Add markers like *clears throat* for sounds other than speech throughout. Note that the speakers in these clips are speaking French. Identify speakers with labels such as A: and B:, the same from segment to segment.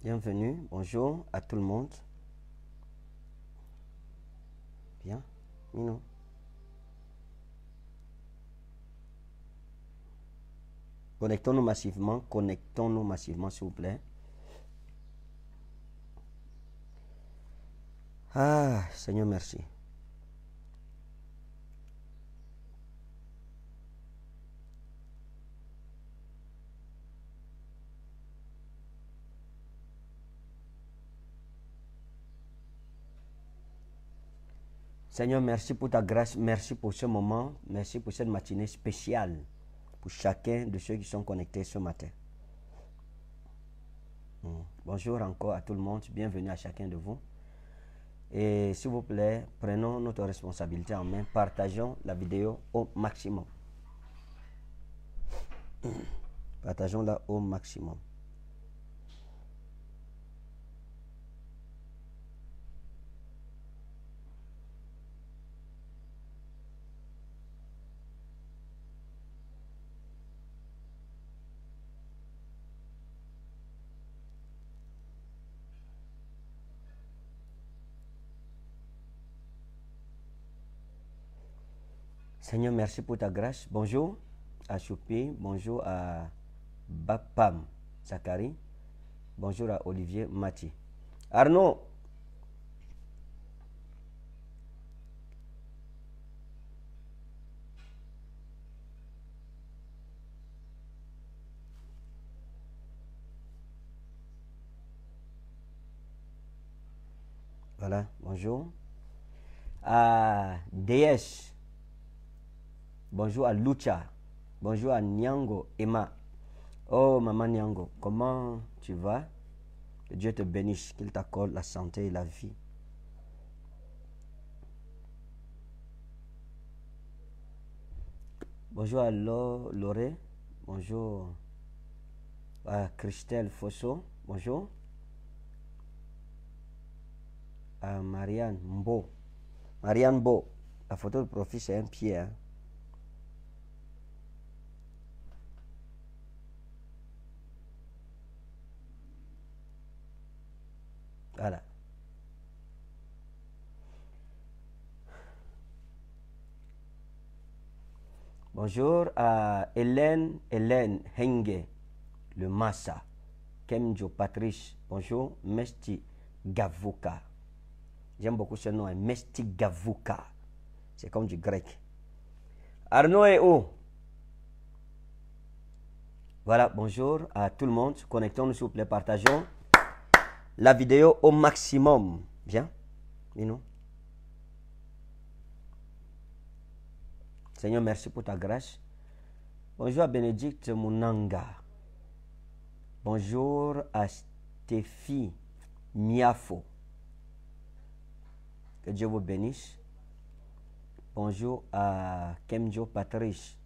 A: Bienvenue, bonjour à tout le monde. Bien, Minou. Connectons-nous massivement, connectons-nous massivement s'il vous plaît. Ah, Seigneur, merci. Seigneur, merci pour ta grâce, merci pour ce moment, merci pour cette matinée spéciale pour chacun de ceux qui sont connectés ce matin. Hmm. Bonjour encore à tout le monde, bienvenue à chacun de vous. Et s'il vous plaît, prenons notre responsabilité en main, partageons la vidéo au maximum. Hmm. Partageons-la au maximum. Seigneur, merci pour ta grâce. Bonjour à Choupi. bonjour à Bapam Zachary, bonjour à Olivier Mathieu. Arnaud, Voilà, bonjour. À DS, Bonjour à Lucha. Bonjour à Nyango, Emma. Oh, maman Nyango, comment tu vas Que Dieu te bénisse, qu'il t'accorde la santé et la vie. Bonjour à Loré. Bonjour à Christelle Fosso. Bonjour. À Marianne Mbo. Marianne Mbo. La photo de profil, c'est un pied. Hein. Voilà. Bonjour à Hélène, Hélène Henge, le Massa, Kemjo Patrice. Bonjour, Mesti Gavuka. J'aime beaucoup ce nom, hein. Mesti Gavuka. C'est comme du grec. Arnaud et O. Voilà, bonjour à tout le monde. Connectons-nous, s'il plaît, partageons la vidéo au maximum. Bien, Seigneur, merci pour ta grâce. Bonjour à Bénédicte Munanga. Bonjour à Stéphie Miafo. Que Dieu vous bénisse. Bonjour à Kemjo Patrice.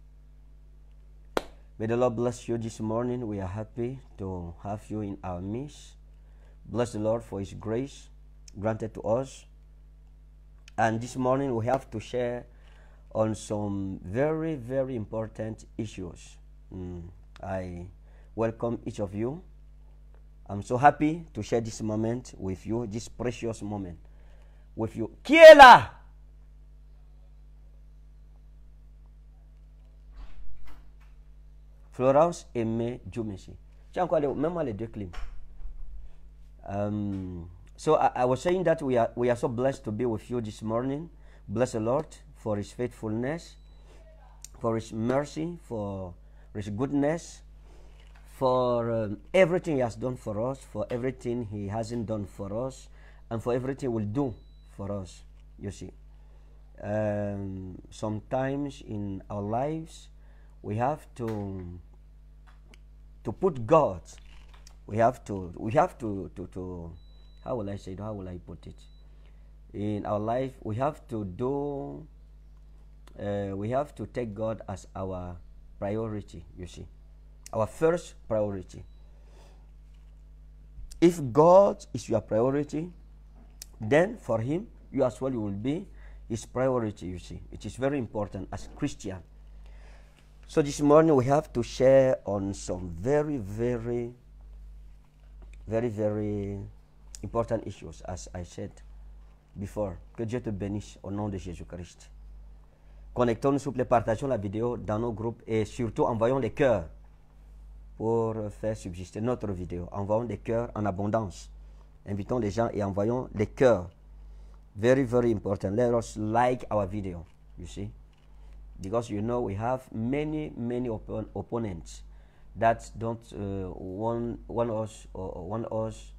A: May the Lord bless you this morning. We are happy to have you in our midst. Bless the Lord for His grace granted to us. And this morning we have to share on some very, very important issues. Mm. I welcome each of you. I'm so happy to share this moment with you, this precious moment with you. Kiela! Florence Aimé Jumesi. Tiens, quoi, même les deux clims. Um, so I, I, was saying that we are, we are so blessed to be with you this morning. Bless the Lord for his faithfulness, for his mercy, for his goodness, for um, everything he has done for us, for everything he hasn't done for us, and for everything he will do for us, you see. Um, sometimes in our lives, we have to to put God we have to we have to to, to how will I say it? How will I put it? In our life, we have to do. Uh, we have to take God as our priority. You see, our first priority. If God is your priority, then for Him you as well you will be His priority. You see, it is very important as Christian. So this morning we have to share on some very very very, very important issues, as I said before. Que Dieu te bénisse au nom de Jésus-Christ. Connectons-nous, s'il vous plaît, partageons la vidéo dans nos groupes et surtout envoyons les cœurs pour faire subsister notre vidéo. Envoyons des cœurs en abondance. Invitons les gens et envoyons les cœurs. Very, very important. Let us like our video, you see. Because you know we have many, many opponents. that don't uh, want, want us or want us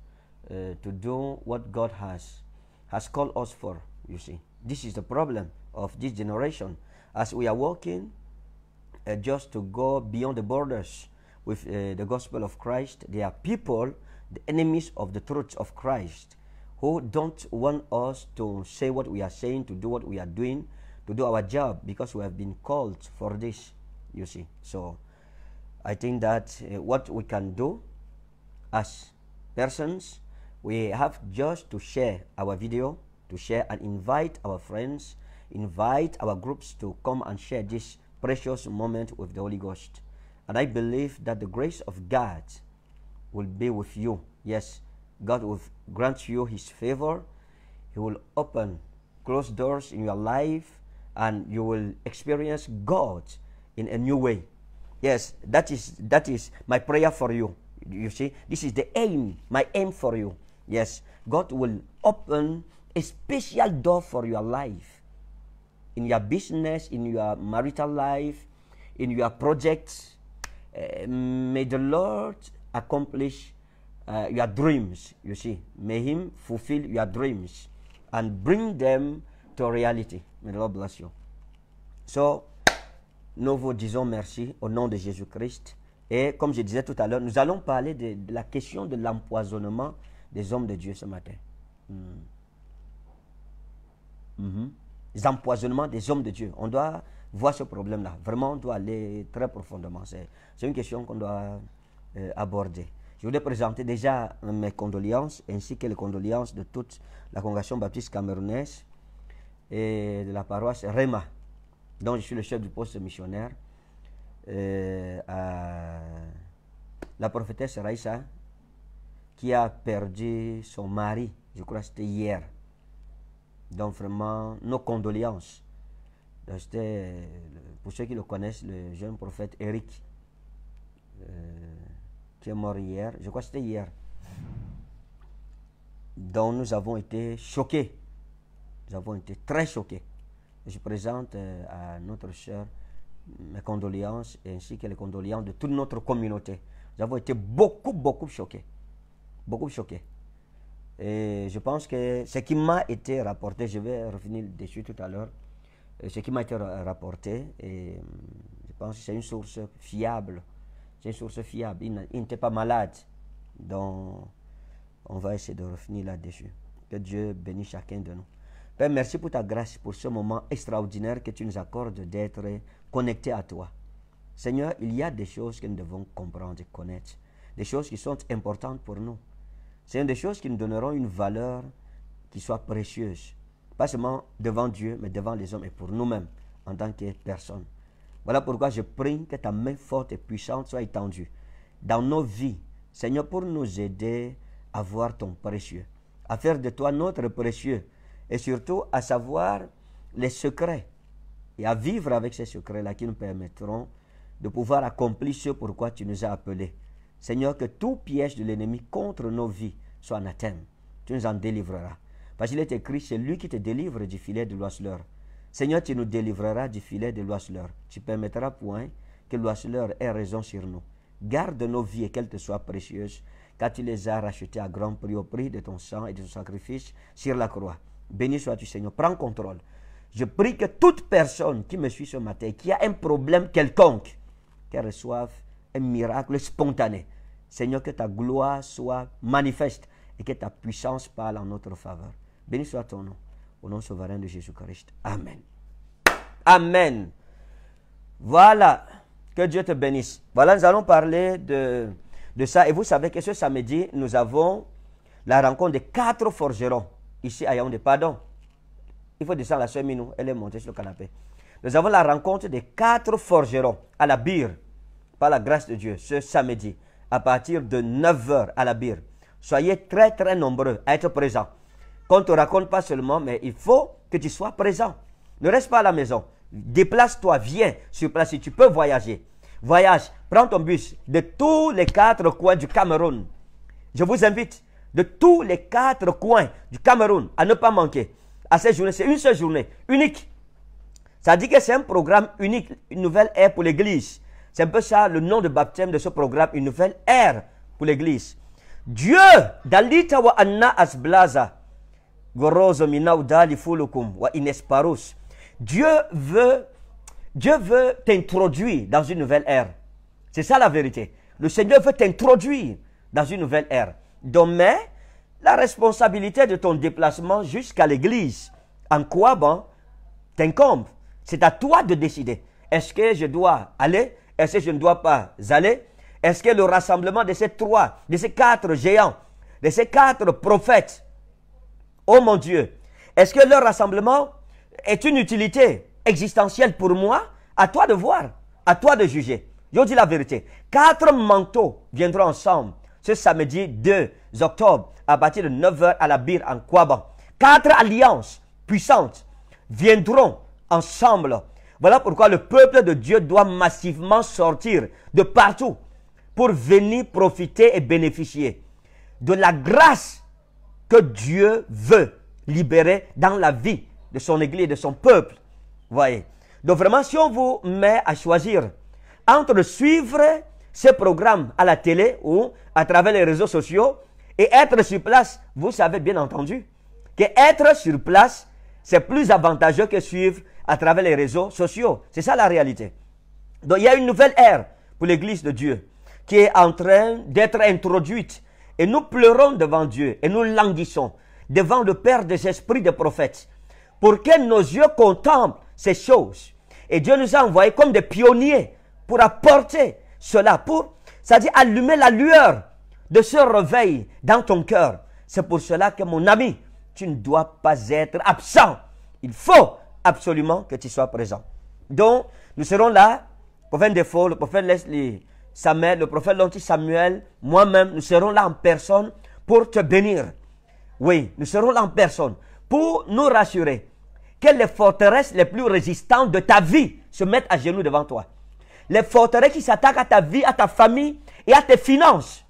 A: uh, to do what God has has called us for. You see, this is the problem of this generation. As we are working uh, just to go beyond the borders with uh, the gospel of Christ, there are people, the enemies of the truth of Christ, who don't want us to say what we are saying, to do what we are doing, to do our job because we have been called for this. You see, so I think that uh, what we can do as persons, we have just to share our video, to share and invite our friends, invite our groups to come and share this precious moment with the Holy Ghost. And I believe that the grace of God will be with you. Yes, God will grant you His favor. He will open closed doors in your life and you will experience God in a new way. Yes, that is that is my prayer for you. You see, this is the aim, my aim for you. Yes, God will open a special door for your life. In your business, in your marital life, in your projects. Uh, may the Lord accomplish uh, your dreams, you see. May Him fulfill your dreams and bring them to reality. May the Lord bless you. So, nous vous disons merci au nom de Jésus-Christ. Et comme je disais tout à l'heure, nous allons parler de, la question de l'empoisonnement des hommes de Dieu ce matin. L'empoisonnement hmm. Les empoisonnements des hommes de Dieu. On doit voir ce problème-là. Vraiment, on doit aller très profondément. C'est une question qu'on doit euh, aborder. Je voudrais présenter déjà euh, mes condoléances ainsi que les condoléances de toute la congrégation baptiste camerounaise et de la paroisse REMA. Donc, je suis le chef du poste missionnaire euh, la prophétesse Raïssa, qui a perdu son mari, je crois que c'était hier. Donc, vraiment, nos condoléances. C'était, euh, pour ceux qui le connaissent, le jeune prophète Eric, euh, qui est mort hier. Je crois que c'était hier. Donc, nous avons été choqués. Nous avons été très choqués. Je présente euh, à notre soeur mes condoléances ainsi que les condoléances de toute notre communauté. Nous avons été beaucoup, beaucoup choqués. Beaucoup choqués. Et je pense que ce qui m'a été rapporté, je vais revenir dessus tout à l'heure, euh, ce qui m'a été rapporté, et je pense que c'est une source fiable. C'est une source fiable. Il n'était pas malade. Donc, on va essayer de revenir là-dessus. Que Dieu bénisse chacun de nous. Père, ben, merci pour ta grâce, pour ce moment extraordinaire que tu nous accordes d'être connectés à toi. Seigneur, il y a des choses que nous devons comprendre et connaître, des choses qui sont importantes pour nous. C'est des choses qui nous donneront une valeur qui soit précieuse, pas seulement devant Dieu, mais devant les hommes et pour nous-mêmes en tant que personnes. Voilà pourquoi je prie que ta main forte et puissante soit étendue dans nos vies, Seigneur, pour nous aider à voir ton précieux, à faire de toi notre précieux et surtout à savoir les secrets et à vivre avec ces secrets-là qui nous permettront de pouvoir accomplir ce pourquoi tu nous as appelés. Seigneur, que tout piège de l'ennemi contre nos vies soit athème. Tu nous en délivreras. Parce qu'il est écrit, c'est lui qui te délivre du filet de l'oiseleur. Seigneur, tu nous délivreras du filet de l'oiseleur. Tu permettras point que l'oiseleur ait raison sur nous. Garde nos vies et qu'elles te soient précieuses, car tu les as rachetées à grand prix au prix de ton sang et de ton sacrifice sur la croix. Béni sois-tu Seigneur, prends contrôle. Je prie que toute personne qui me suit ce matin, qui a un problème quelconque, qu'elle reçoive un miracle spontané. Seigneur, que ta gloire soit manifeste et que ta puissance parle en notre faveur. Béni soit ton nom, au nom souverain de Jésus-Christ. Amen. Amen. Voilà. Que Dieu te bénisse. Voilà, nous allons parler de, de ça. Et vous savez que ce samedi, nous avons la rencontre des quatre forgerons ici à Yaoundé. Pardon. Il faut descendre la semaine, Minou. Elle est montée sur le canapé. Nous avons la rencontre des quatre forgerons à la bire, par la grâce de Dieu, ce samedi, à partir de 9h à la bire. Soyez très très nombreux à être présents. Qu'on ne te raconte pas seulement, mais il faut que tu sois présent. Ne reste pas à la maison. Déplace-toi, viens sur place si tu peux voyager. Voyage, prends ton bus de tous les quatre coins du Cameroun. Je vous invite de tous les quatre coins du Cameroun à ne pas manquer à cette journée. C'est une seule journée, unique. Ça dit que c'est un programme unique, une nouvelle ère pour l'Église. C'est un peu ça le nom de baptême de ce programme, une nouvelle ère pour l'Église. Dieu, dalita wa asblaza, wa Dieu Dieu veut t'introduire dans une nouvelle ère. C'est ça la vérité. Le Seigneur veut t'introduire dans une nouvelle ère. Demain, la responsabilité de ton déplacement jusqu'à l'église, en quoi bon, t'incombe. C'est à toi de décider. Est-ce que je dois aller Est-ce que je ne dois pas aller Est-ce que le rassemblement de ces trois, de ces quatre géants, de ces quatre prophètes, oh mon Dieu, est-ce que leur rassemblement est une utilité existentielle pour moi À toi de voir, à toi de juger. Je dis la vérité. Quatre manteaux viendront ensemble ce samedi 2 octobre à partir de 9h à la Bire en Kwaba. Quatre alliances puissantes viendront ensemble. Voilà pourquoi le peuple de Dieu doit massivement sortir de partout pour venir profiter et bénéficier de la grâce que Dieu veut libérer dans la vie de son Église, de son peuple. Voyez. Donc vraiment, si on vous met à choisir entre suivre ces programmes à la télé ou à travers les réseaux sociaux et être sur place, vous savez bien entendu que être sur place, c'est plus avantageux que suivre à travers les réseaux sociaux. C'est ça la réalité. Donc il y a une nouvelle ère pour l'Église de Dieu qui est en train d'être introduite. Et nous pleurons devant Dieu et nous languissons devant le Père des esprits des prophètes pour que nos yeux contemplent ces choses. Et Dieu nous a envoyés comme des pionniers pour apporter cela pour, c'est-à-dire allumer la lueur de ce réveil dans ton cœur. C'est pour cela que mon ami, tu ne dois pas être absent. Il faut absolument que tu sois présent. Donc, nous serons là, le prophète Defoe, le prophète Leslie Samuel, le prophète Lonti Samuel, moi-même, nous serons là en personne pour te bénir. Oui, nous serons là en personne pour nous rassurer que les forteresses les plus résistantes de ta vie se mettent à genoux devant toi les forteresses qui s'attaquent à ta vie, à ta famille et à tes finances,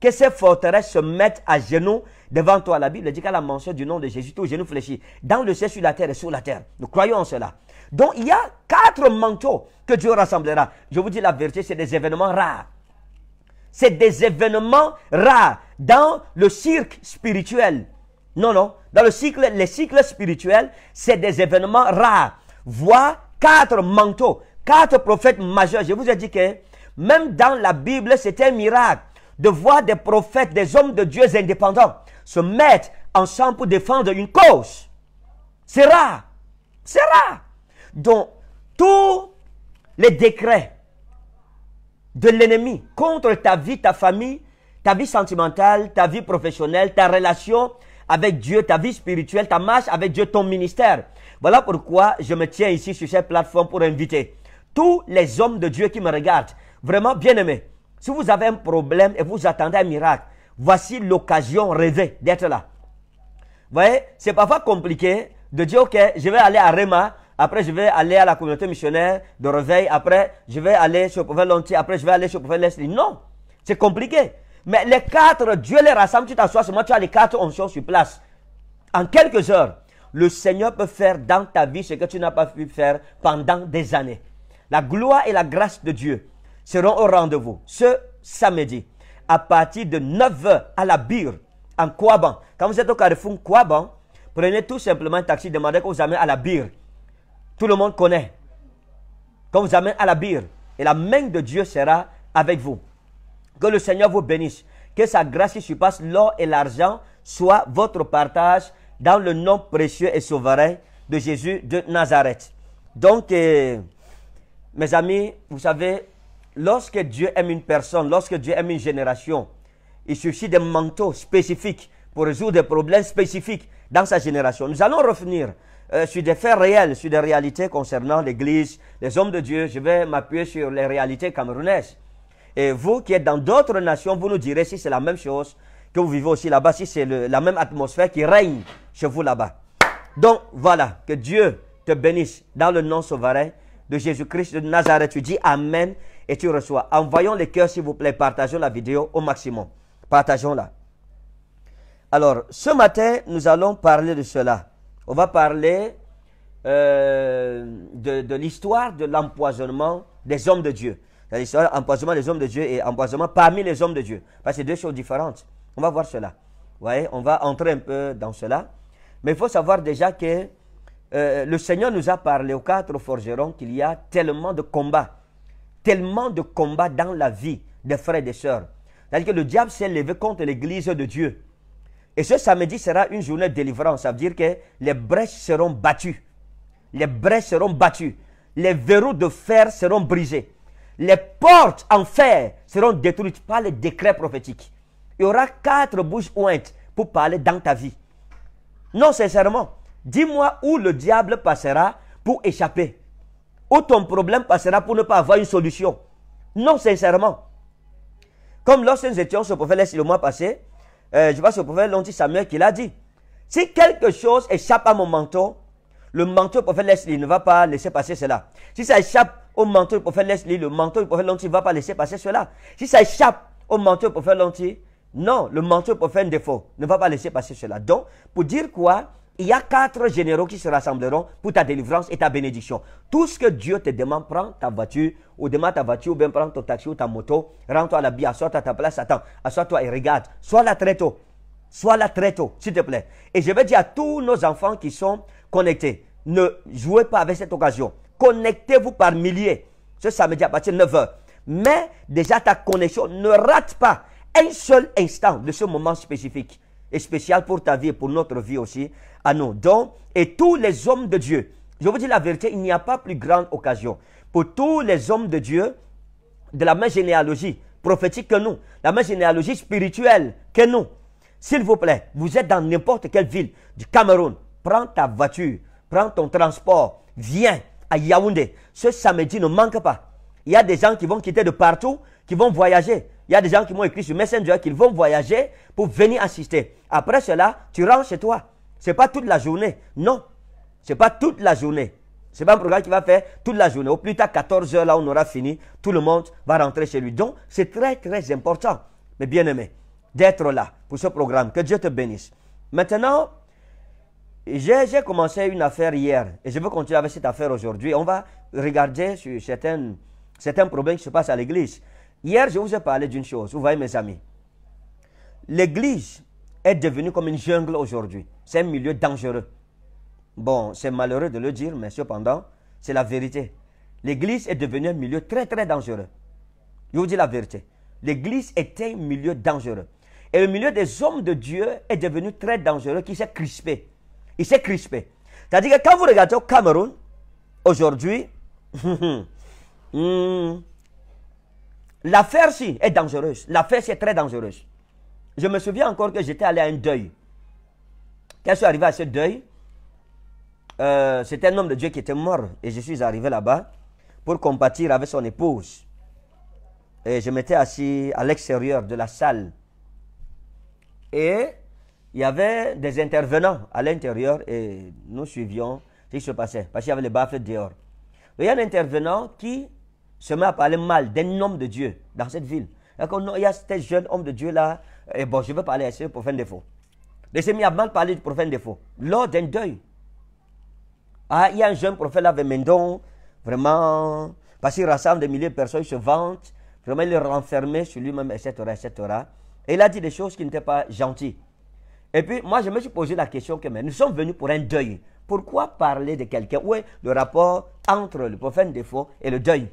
A: que ces forteresses se mettent à genoux devant toi. La Bible dit qu'à la mention du nom de Jésus, tout genou fléchit, dans le ciel, sur la terre et sur la terre. Nous croyons en cela. Donc il y a quatre manteaux que Dieu rassemblera. Je vous dis la vérité, c'est des événements rares. C'est des événements rares dans le cirque spirituel. Non, non. Dans le cycle, les cycles spirituels, c'est des événements rares. Vois quatre manteaux Quatre prophètes majeurs. Je vous ai dit que même dans la Bible, c'était un miracle de voir des prophètes, des hommes de Dieu indépendants se mettre ensemble pour défendre une cause. C'est rare. C'est rare. Donc, tous les décrets de l'ennemi contre ta vie, ta famille, ta vie sentimentale, ta vie professionnelle, ta relation avec Dieu, ta vie spirituelle, ta marche avec Dieu, ton ministère. Voilà pourquoi je me tiens ici sur cette plateforme pour inviter tous les hommes de Dieu qui me regardent, vraiment bien-aimés, si vous avez un problème et vous attendez un miracle, voici l'occasion rêvée d'être là. Vous voyez, c'est parfois compliqué de dire, OK, je vais aller à Rema, après je vais aller à la communauté missionnaire de réveil, après je vais aller sur le prophète Lontier, après je vais aller sur le prophète Leslie. Non, c'est compliqué. Mais les quatre, Dieu les rassemble, tu t'assois seulement, tu as les quatre onctions sur place. En quelques heures, le Seigneur peut faire dans ta vie ce que tu n'as pas pu faire pendant des années. La gloire et la grâce de Dieu seront au rendez-vous ce samedi à partir de 9h à la Bire, en Kouaban. Quand vous êtes au Carrefour Kouaban, prenez tout simplement un taxi, demandez qu'on vous amène à la Bire. Tout le monde connaît. Qu'on vous amène à la Bire. Et la main de Dieu sera avec vous. Que le Seigneur vous bénisse. Que sa grâce qui surpasse l'or et l'argent soit votre partage dans le nom précieux et souverain de Jésus de Nazareth. Donc, euh, mes amis, vous savez, lorsque Dieu aime une personne, lorsque Dieu aime une génération, il suffit des manteaux spécifiques pour résoudre des problèmes spécifiques dans sa génération. Nous allons revenir euh, sur des faits réels, sur des réalités concernant l'Église, les hommes de Dieu. Je vais m'appuyer sur les réalités camerounaises. Et vous qui êtes dans d'autres nations, vous nous direz si c'est la même chose que vous vivez aussi là-bas, si c'est la même atmosphère qui règne chez vous là-bas. Donc voilà, que Dieu te bénisse dans le nom souverain de Jésus-Christ de Nazareth. Tu dis Amen et tu reçois. Envoyons les cœurs, s'il vous plaît. Partageons la vidéo au maximum. Partageons-la. Alors, ce matin, nous allons parler de cela. On va parler euh, de, l'histoire de l'empoisonnement des hommes de Dieu. L'histoire l'empoisonnement des hommes de Dieu et empoisonnement parmi les hommes de Dieu. Parce que c'est deux choses différentes. On va voir cela. Vous voyez, on va entrer un peu dans cela. Mais il faut savoir déjà que euh, le Seigneur nous a parlé aux quatre forgerons qu'il y a tellement de combats, tellement de combats dans la vie des frères et des sœurs. C'est-à-dire que le diable s'est levé contre l'Église de Dieu. Et ce samedi sera une journée de délivrance. Ça veut dire que les brèches seront battues. Les brèches seront battues. Les verrous de fer seront brisés. Les portes en fer seront détruites par les décrets prophétiques. Il y aura quatre bouches ointes pour parler dans ta vie. Non sincèrement, Dis-moi où le diable passera pour échapper. Où ton problème passera pour ne pas avoir une solution. Non, sincèrement. Comme lorsque nous étions sur le prophète, le mois passé, euh, je vois sur le prophète l'Anti dit Samuel qui l'a dit. Si quelque chose échappe à mon manteau, le manteau du prophète Leslie ne va pas laisser passer cela. Si ça échappe au manteau du prophète Leslie, le manteau du prophète l'Anti ne va pas laisser passer cela. Si ça échappe au manteau du prophète l'Anti, non, le manteau du prophète défaut ne va pas laisser passer cela. Donc, pour dire quoi il y a quatre généraux qui se rassembleront pour ta délivrance et ta bénédiction. Tout ce que Dieu te demande, prends ta voiture, ou demande ta voiture, ou bien prends ton taxi ou ta moto, rends-toi à la bille, assois-toi à ta place, attends, assois-toi et regarde. Sois là très tôt. Sois là très tôt, s'il te plaît. Et je vais dire à tous nos enfants qui sont connectés, ne jouez pas avec cette occasion. Connectez-vous par milliers ce samedi à partir de 9h. Mais déjà ta connexion, ne rate pas un seul instant de ce moment spécifique et spécial pour ta vie et pour notre vie aussi à nos dons et tous les hommes de Dieu, je vous dis la vérité, il n'y a pas plus grande occasion pour tous les hommes de Dieu de la même généalogie prophétique que nous, la même généalogie spirituelle que nous. S'il vous plaît, vous êtes dans n'importe quelle ville du Cameroun, prends ta voiture, prends ton transport, viens à Yaoundé. Ce samedi ne manque pas. Il y a des gens qui vont quitter de partout, qui vont voyager. Il y a des gens qui m'ont écrit sur Messenger qu'ils vont voyager pour venir assister. Après cela, tu rentres chez toi. Ce n'est pas toute la journée. Non. Ce n'est pas toute la journée. Ce n'est pas un programme qui va faire toute la journée. Au plus tard, 14 heures, là, on aura fini. Tout le monde va rentrer chez lui. Donc, c'est très, très important, mes bien-aimés, d'être là pour ce programme. Que Dieu te bénisse. Maintenant, j'ai commencé une affaire hier et je veux continuer avec cette affaire aujourd'hui. On va regarder sur certains, certains problèmes qui se passent à l'église. Hier, je vous ai parlé d'une chose. Vous voyez, mes amis, l'église est devenu comme une jungle aujourd'hui. C'est un milieu dangereux. Bon, c'est malheureux de le dire, mais cependant, c'est la vérité. L'église est devenue un milieu très, très dangereux. Je vous dis la vérité. L'église était un milieu dangereux. Et le milieu des hommes de Dieu est devenu très dangereux, qui s'est crispé. Il s'est crispé. C'est-à-dire que quand vous regardez au Cameroun, aujourd'hui, *laughs* hmm, l'affaire-ci est dangereuse. L'affaire-ci est très dangereuse. Je me souviens encore que j'étais allé à un deuil. Quand je suis arrivé à ce deuil, euh, c'était un homme de Dieu qui était mort et je suis arrivé là-bas pour compatir avec son épouse. Et je m'étais assis à l'extérieur de la salle. Et il y avait des intervenants à l'intérieur et nous suivions ce qui se passait parce qu'il y avait les baffles dehors. il y a un intervenant qui se met à parler mal d'un homme de Dieu dans cette ville. Il y a ce jeune homme de Dieu là, et eh bon, je veux parler à ce prophète défaut. faux. laissez mis avant de parler du prophète défaut. Lors d'un deuil, ah, il y a un jeune prophète là avec vraiment, parce qu'il rassemble des milliers de personnes, il se vante, vraiment il est renfermé sur lui-même, etc., etc. Et il a dit des choses qui n'étaient pas gentilles. Et puis, moi, je me suis posé la question que, mais nous sommes venus pour un deuil. Pourquoi parler de quelqu'un Où est le rapport entre le prophète défaut et le deuil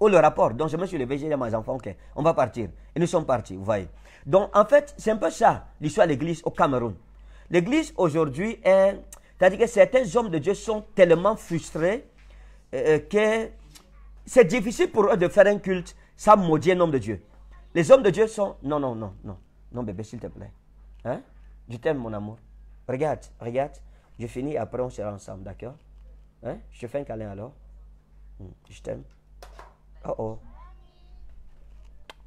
A: ou oh, le rapport. Donc, je me suis levé, j'ai mes enfants, OK, on va partir. Et nous sommes partis, vous voyez. Donc, en fait, c'est un peu ça, l'histoire de l'Église au Cameroun. L'Église aujourd'hui est. C'est-à-dire que certains hommes de Dieu sont tellement frustrés euh, euh, que c'est difficile pour eux de faire un culte sans maudire un homme de Dieu. Les hommes de Dieu sont. Non, non, non, non. Non, bébé, s'il te plaît. Hein? Je t'aime, mon amour. Regarde, regarde. Je finis, après on sera ensemble, d'accord? Hein? Je te fais un câlin alors. Hmm, je t'aime. Oh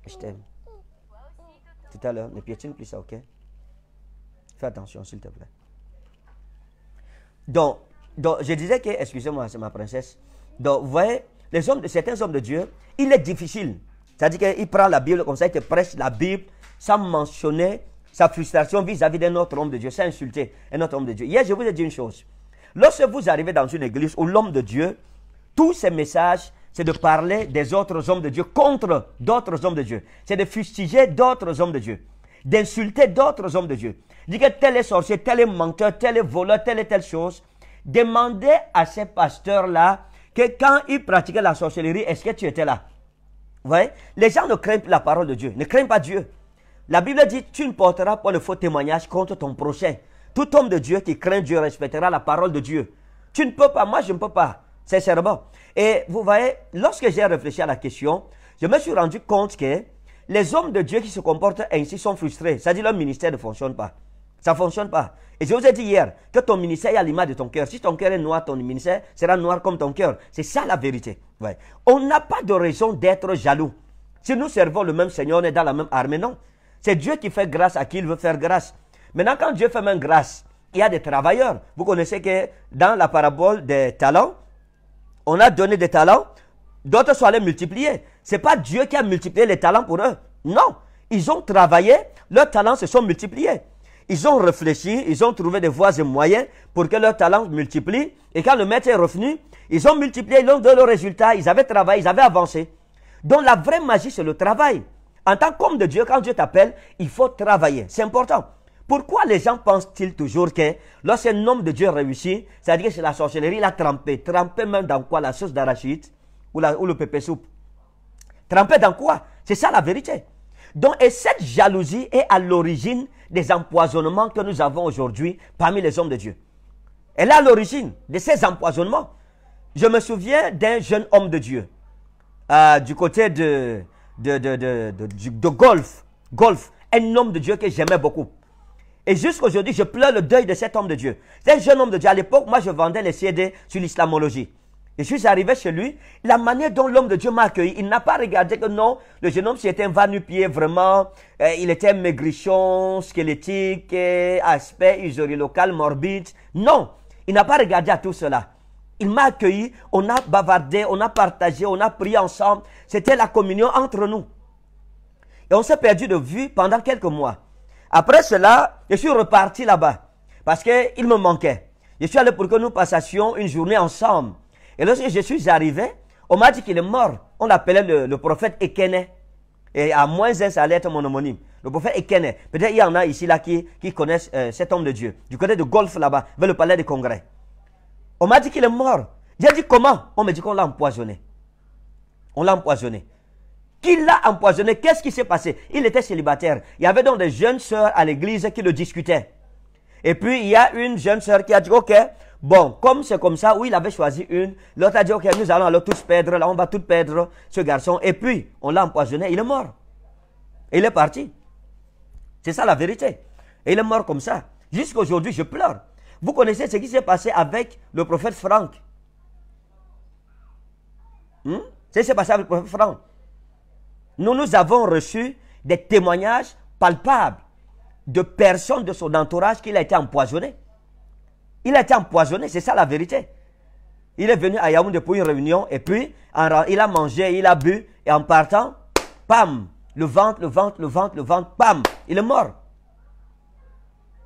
A: Je oh. t'aime. Tout à l'heure, ne piétine plus ça, ok? Fais attention, s'il te plaît. Donc, donc je disais que, excusez-moi, c'est ma princesse. Donc, vous voyez, les hommes, certains hommes de Dieu, il est difficile. C'est-à-dire qu'il prend la Bible comme ça, il te prêche la Bible sans mentionner sa frustration vis-à-vis d'un autre homme de Dieu, sans insulter un autre homme de Dieu. Hier, je vous ai dit une chose. Lorsque vous arrivez dans une église où l'homme de Dieu, tous ses messages c'est de parler des autres hommes de Dieu contre d'autres hommes de Dieu. C'est de fustiger d'autres hommes de Dieu, d'insulter d'autres hommes de Dieu. dit que tel est sorcier, tel est menteur, tel est voleur, telle et telle chose. Demandez à ces pasteurs-là que quand ils pratiquaient la sorcellerie, est-ce que tu étais là Vous Les gens ne craignent la parole de Dieu, ne craignent pas Dieu. La Bible dit, tu ne porteras pas le faux témoignage contre ton prochain. Tout homme de Dieu qui craint Dieu respectera la parole de Dieu. Tu ne peux pas, moi je ne peux pas sincèrement. Et vous voyez, lorsque j'ai réfléchi à la question, je me suis rendu compte que les hommes de Dieu qui se comportent ainsi sont frustrés. C'est-à-dire leur ministère ne fonctionne pas. Ça ne fonctionne pas. Et je vous ai dit hier que ton ministère est à l'image de ton cœur. Si ton cœur est noir, ton ministère sera noir comme ton cœur. C'est ça la vérité. On n'a pas de raison d'être jaloux. Si nous servons le même Seigneur, on est dans la même armée, non. C'est Dieu qui fait grâce à qui il veut faire grâce. Maintenant, quand Dieu fait même grâce, il y a des travailleurs. Vous connaissez que dans la parabole des talents, on a donné des talents, d'autres sont allés multiplier. Ce n'est pas Dieu qui a multiplié les talents pour eux. Non, ils ont travaillé, leurs talents se sont multipliés. Ils ont réfléchi, ils ont trouvé des voies et moyens pour que leurs talents multiplient. Et quand le maître est revenu, ils ont multiplié, ils ont donné le résultat, ils avaient travaillé, ils avaient avancé. Donc la vraie magie, c'est le travail. En tant qu'homme de Dieu, quand Dieu t'appelle, il faut travailler. C'est important. Pourquoi les gens pensent-ils toujours que lorsqu'un homme de Dieu réussit, c'est-à-dire que c'est la sorcellerie, l'a trempé. Trempé même dans quoi La sauce d'arachide ou, le pépé soupe. Trempé dans quoi C'est ça la vérité. Donc, et cette jalousie est à l'origine des empoisonnements que nous avons aujourd'hui parmi les hommes de Dieu. Elle est à l'origine de ces empoisonnements. Je me souviens d'un jeune homme de Dieu euh, du côté de, de, de golf. golf. Un homme de Dieu que j'aimais beaucoup. Et jusqu'aujourd'hui, je pleure le deuil de cet homme de Dieu. Cet jeune homme de Dieu, à l'époque, moi, je vendais les CD sur l'islamologie. Et je suis arrivé chez lui, la manière dont l'homme de Dieu m'a accueilli, il n'a pas regardé que non, le jeune homme, c'était un va-nu-pied vraiment, euh, il était maigrichon, squelettique, euh, aspect aspect local, morbide. Non, il n'a pas regardé à tout cela. Il m'a accueilli, on a bavardé, on a partagé, on a prié ensemble. C'était la communion entre nous. Et on s'est perdu de vue pendant quelques mois. Après cela, je suis reparti là-bas parce qu'il me manquait. Je suis allé pour que nous passions une journée ensemble. Et lorsque je suis arrivé, on m'a dit qu'il est mort. On l'appelait le, prophète Ekene. Et à moins un, ça allait être mon homonyme. Le prophète Ekene. Peut-être qu'il y en a ici là qui, connaissent euh, cet homme de Dieu. Du côté de Golfe là-bas, vers le palais des congrès. On m'a dit qu'il est mort. J'ai dit comment On m'a dit qu'on l'a empoisonné. On l'a empoisonné qui l'a empoisonné. Qu'est-ce qui s'est passé Il était célibataire. Il y avait donc des jeunes sœurs à l'église qui le discutaient. Et puis, il y a une jeune sœur qui a dit, OK, bon, comme c'est comme ça, oui, il avait choisi une. L'autre a dit, OK, nous allons alors tous perdre. Là, on va tout perdre, ce garçon. Et puis, on l'a empoisonné. Il est mort. il est parti. C'est ça la vérité. Et il est mort comme ça. Jusqu'aujourd'hui, je pleure. Vous connaissez ce qui s'est passé avec le prophète Franck. Hmm? C'est Ce qui s'est passé avec le prophète Franck. Nous, nous avons reçu des témoignages palpables de personnes de son entourage qu'il a été empoisonné. Il a été empoisonné, c'est ça la vérité. Il est venu à Yaoundé pour une réunion et puis il a mangé, il a bu et en partant, pam, le ventre, le ventre, le ventre, le ventre, pam, il est mort.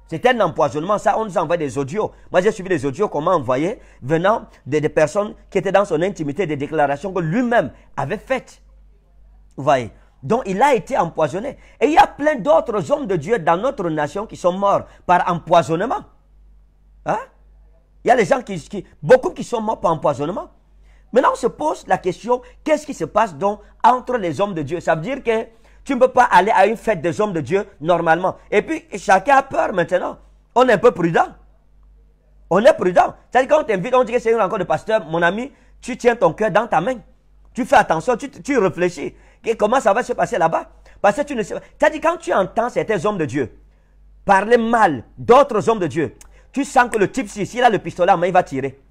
A: C'était un empoisonnement, ça, on nous envoie des audios. Moi, j'ai suivi des audios qu'on m'a envoyés venant des personnes qui étaient dans son intimité, des déclarations que lui-même avait faites voyez. Donc il a été empoisonné. Et il y a plein d'autres hommes de Dieu dans notre nation qui sont morts par empoisonnement. Hein? Il y a des gens qui, beaucoup qui sont morts par empoisonnement. Maintenant, on se pose la question, qu'est-ce qui se passe donc entre les hommes de Dieu Ça veut dire que tu ne peux pas aller à une fête des hommes de Dieu normalement. Et puis, chacun a peur maintenant. On est un peu prudent. On est prudent. C'est-à-dire on t'invite, on dit que c'est une rencontre de pasteur, mon ami, tu tiens ton cœur dans ta main. Tu fais attention, tu réfléchis comment ça va se passer là-bas Parce que tu ne sais pas. cest à quand tu entends certains hommes de Dieu parler mal d'autres hommes de Dieu, tu sens que le type, s'il si, a le pistolet en il va tirer.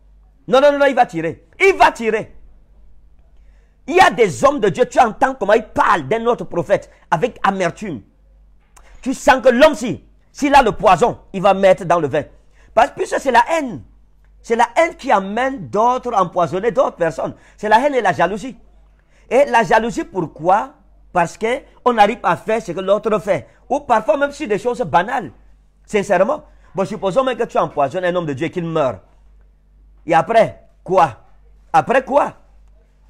A: Non, non, non, il va tirer. Il va tirer. Il y a des hommes de Dieu, tu entends comment ils parlent d'un autre prophète avec amertume. Tu sens que l'homme-ci, s'il a le poison, il va mettre dans le vin. Parce que c'est la haine. C'est la haine qui amène d'autres à empoisonner d'autres personnes. C'est la haine et la jalousie. Et la jalousie, pourquoi Parce qu'on n'arrive pas à faire ce que l'autre fait. Ou parfois même sur des choses banales. Sincèrement. Bon, supposons même que tu empoisonnes un homme de Dieu et qu'il meurt. Et après, quoi Après quoi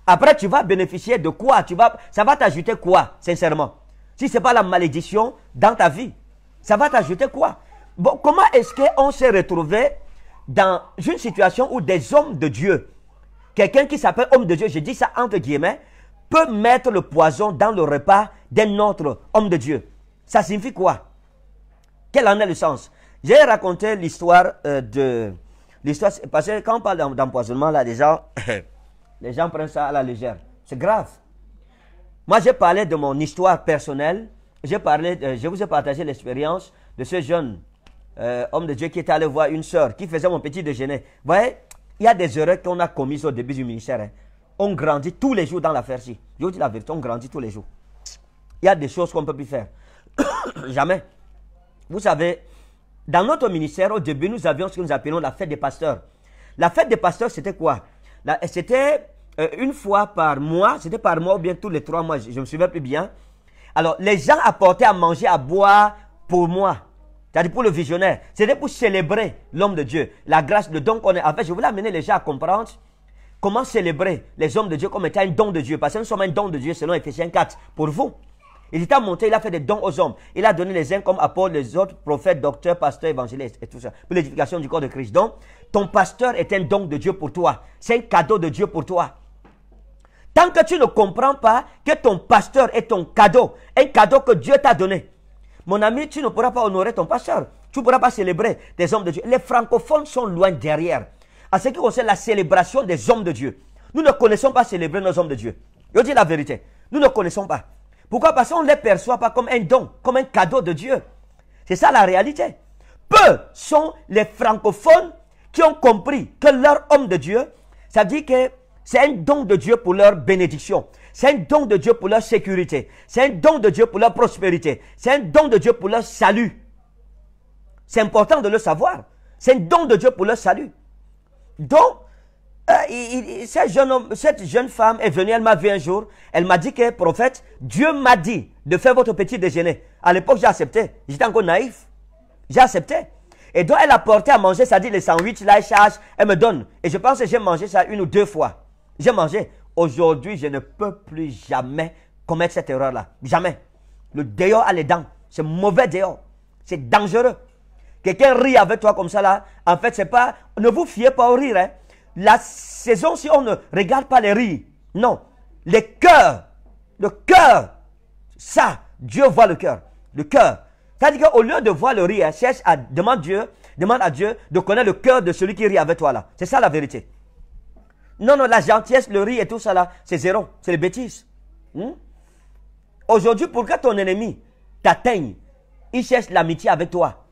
A: Après, tu vas bénéficier de quoi tu vas, Ça va t'ajouter quoi, sincèrement Si ce n'est pas la malédiction dans ta vie, ça va t'ajouter quoi bon, Comment est-ce qu'on s'est retrouvé dans une situation où des hommes de Dieu, quelqu'un qui s'appelle homme de Dieu, je dis ça entre guillemets, peut mettre le poison dans le repas d'un autre homme de Dieu. Ça signifie quoi Quel en est le sens J'ai raconté l'histoire euh, de... L'histoire, parce que quand on parle d'empoisonnement, là, les gens, *coughs* les gens prennent ça à la légère. C'est grave. Moi, j'ai parlé de mon histoire personnelle. J'ai parlé, je vous ai partagé l'expérience de ce jeune euh, homme de Dieu qui est allé voir une sœur qui faisait mon petit déjeuner. Vous voyez, il y a des erreurs qu'on a commises au début du ministère. Hein on grandit tous les jours dans la ci Je vous dis la vérité, on grandit tous les jours. Il y a des choses qu'on peut plus faire. *coughs* Jamais. Vous savez, dans notre ministère, au début, nous avions ce que nous appelons la fête des pasteurs. La fête des pasteurs, c'était quoi C'était euh, une fois par mois, c'était par mois ou bien tous les trois mois, je ne me souviens plus bien. Alors, les gens apportaient à manger, à boire pour moi. C'est-à-dire pour le visionnaire. C'était pour célébrer l'homme de Dieu, la grâce, le don qu'on est avec. Je voulais amener les gens à comprendre Comment célébrer les hommes de Dieu comme étant un don de Dieu Parce que nous sommes un don de Dieu selon Ephésiens 4 pour vous. Il t'a monté, il a fait des dons aux hommes. Il a donné les uns comme apôtres, les autres prophètes, docteurs, pasteurs, évangélistes et tout ça pour l'édification du corps de Christ. Donc, ton pasteur est un don de Dieu pour toi. C'est un cadeau de Dieu pour toi. Tant que tu ne comprends pas que ton pasteur est ton cadeau, un cadeau que Dieu t'a donné, mon ami, tu ne pourras pas honorer ton pasteur. Tu ne pourras pas célébrer des hommes de Dieu. Les francophones sont loin derrière à ce qui concerne la célébration des hommes de Dieu. Nous ne connaissons pas célébrer nos hommes de Dieu. Je dis la vérité. Nous ne connaissons pas. Pourquoi Parce qu'on ne les perçoit pas comme un don, comme un cadeau de Dieu. C'est ça la réalité. Peu sont les francophones qui ont compris que leur homme de Dieu, ça veut dire que c'est un don de Dieu pour leur bénédiction. C'est un don de Dieu pour leur sécurité. C'est un don de Dieu pour leur prospérité. C'est un don de Dieu pour leur salut. C'est important de le savoir. C'est un don de Dieu pour leur salut. Donc, euh, jeune cette jeune femme est venue, elle m'a vu un jour, elle m'a dit que, prophète, Dieu m'a dit de faire votre petit déjeuner. À l'époque, j'ai accepté. J'étais encore naïf. J'ai accepté. Et donc, elle a porté à manger, ça dit, les sandwichs, la elle charge, elle me donne. Et je pense que j'ai mangé ça une ou deux fois. J'ai mangé. Aujourd'hui, je ne peux plus jamais commettre cette erreur-là. Jamais. Le dehors a les dents. C'est mauvais dehors. C'est dangereux. Quelqu'un rit avec toi comme ça là. En fait, c'est pas. Ne vous fiez pas au rire. Hein. La saison, si on ne regarde pas les rires, non. Les cœurs, le cœur, ça, Dieu voit le cœur. Le cœur. C'est-à-dire qu'au lieu de voir le rire, hein, cherche à, demande, Dieu, demande à Dieu de connaître le cœur de celui qui rit avec toi là. C'est ça la vérité. Non, non, la gentillesse, le rire et tout ça là, c'est zéro. C'est les bêtises. Hmm? Aujourd'hui, pourquoi ton ennemi t'atteigne Il cherche l'amitié avec toi.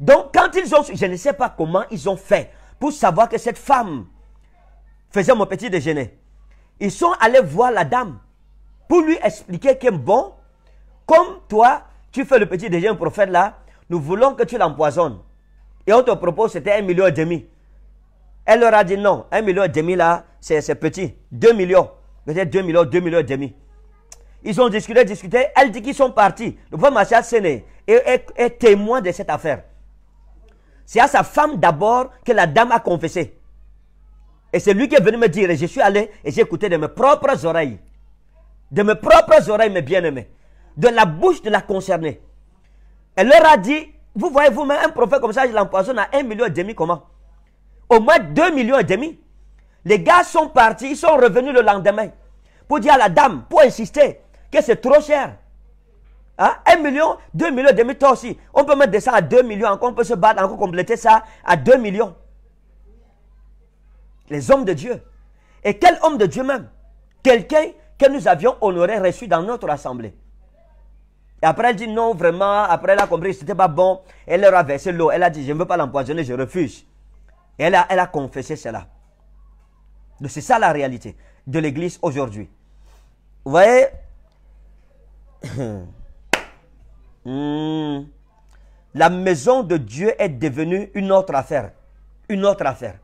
A: Donc, quand ils ont, je ne sais pas comment ils ont fait pour savoir que cette femme faisait mon petit déjeuner. Ils sont allés voir la dame pour lui expliquer que bon, comme toi, tu fais le petit déjeuner prophète là, nous voulons que tu l'empoisonnes. Et on te propose, c'était un million et demi. Elle leur a dit non, un million et demi là, c'est petit. Deux millions, C'était deux millions, deux millions et demi. Ils ont discuté, discuté. Elle dit qu'ils sont partis. Le prophète Machia Séné est témoin de cette affaire. C'est à sa femme d'abord que la dame a confessé. Et c'est lui qui est venu me dire, et je suis allé et j'ai écouté de mes propres oreilles. De mes propres oreilles, mes bien-aimés. De la bouche de la concernée. Elle leur a dit, vous voyez vous-même, un prophète comme ça, je l'empoisonne à un million et demi, comment Au moins deux millions et demi. Les gars sont partis, ils sont revenus le lendemain pour dire à la dame, pour insister, que c'est trop cher. 1 hein? million, 2 millions, demi millions aussi. On peut mettre de ça à 2 millions, encore on peut se battre, encore compléter ça à 2 millions. Les hommes de Dieu. Et quel homme de Dieu même Quelqu'un que nous avions honoré, reçu dans notre assemblée. Et après, elle dit non, vraiment. Après, elle a compris que ce n'était pas bon. Elle leur a versé l'eau. Elle a dit, je ne veux pas l'empoisonner, je refuse. Et elle a, elle a confessé cela. Donc, c'est ça la réalité de l'Église aujourd'hui. Vous voyez *clears throat* Hmm. La maison de Dieu est devenue une autre affaire. Une autre affaire.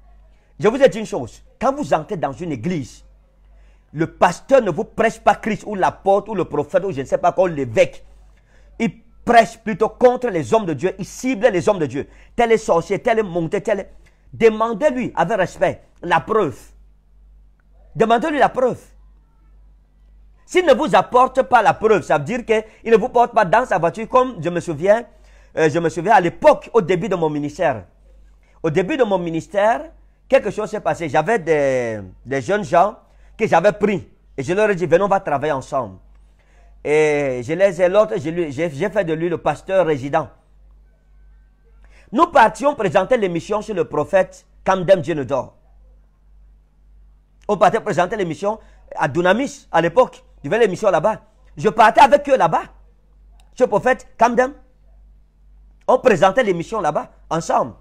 A: Je vous ai dit une chose. Quand vous entrez dans une église, le pasteur ne vous prêche pas Christ ou l'apôtre ou le prophète ou je ne sais pas quoi, l'évêque. Il prêche plutôt contre les hommes de Dieu. Il cible les hommes de Dieu. Tel est sorcier, tel est monté, tel est... Demandez-lui avec respect la preuve. Demandez-lui la preuve. S'il ne vous apporte pas la preuve, ça veut dire qu'il ne vous porte pas dans sa voiture comme je me souviens, euh, je me souviens à l'époque, au début de mon ministère. Au début de mon ministère, quelque chose s'est passé. J'avais des, jeunes gens que j'avais pris et je leur ai dit, venons, on va travailler ensemble. Et je les ai, l'autre, j'ai fait de lui le pasteur résident. Nous partions présenter l'émission sur le prophète Kamdem Djenodor. On partait présenter l'émission à Dunamis à l'époque. Je vais l'émission là-bas. Je partais avec eux là-bas. Ce prophète Camden. On présentait l'émission là-bas, ensemble.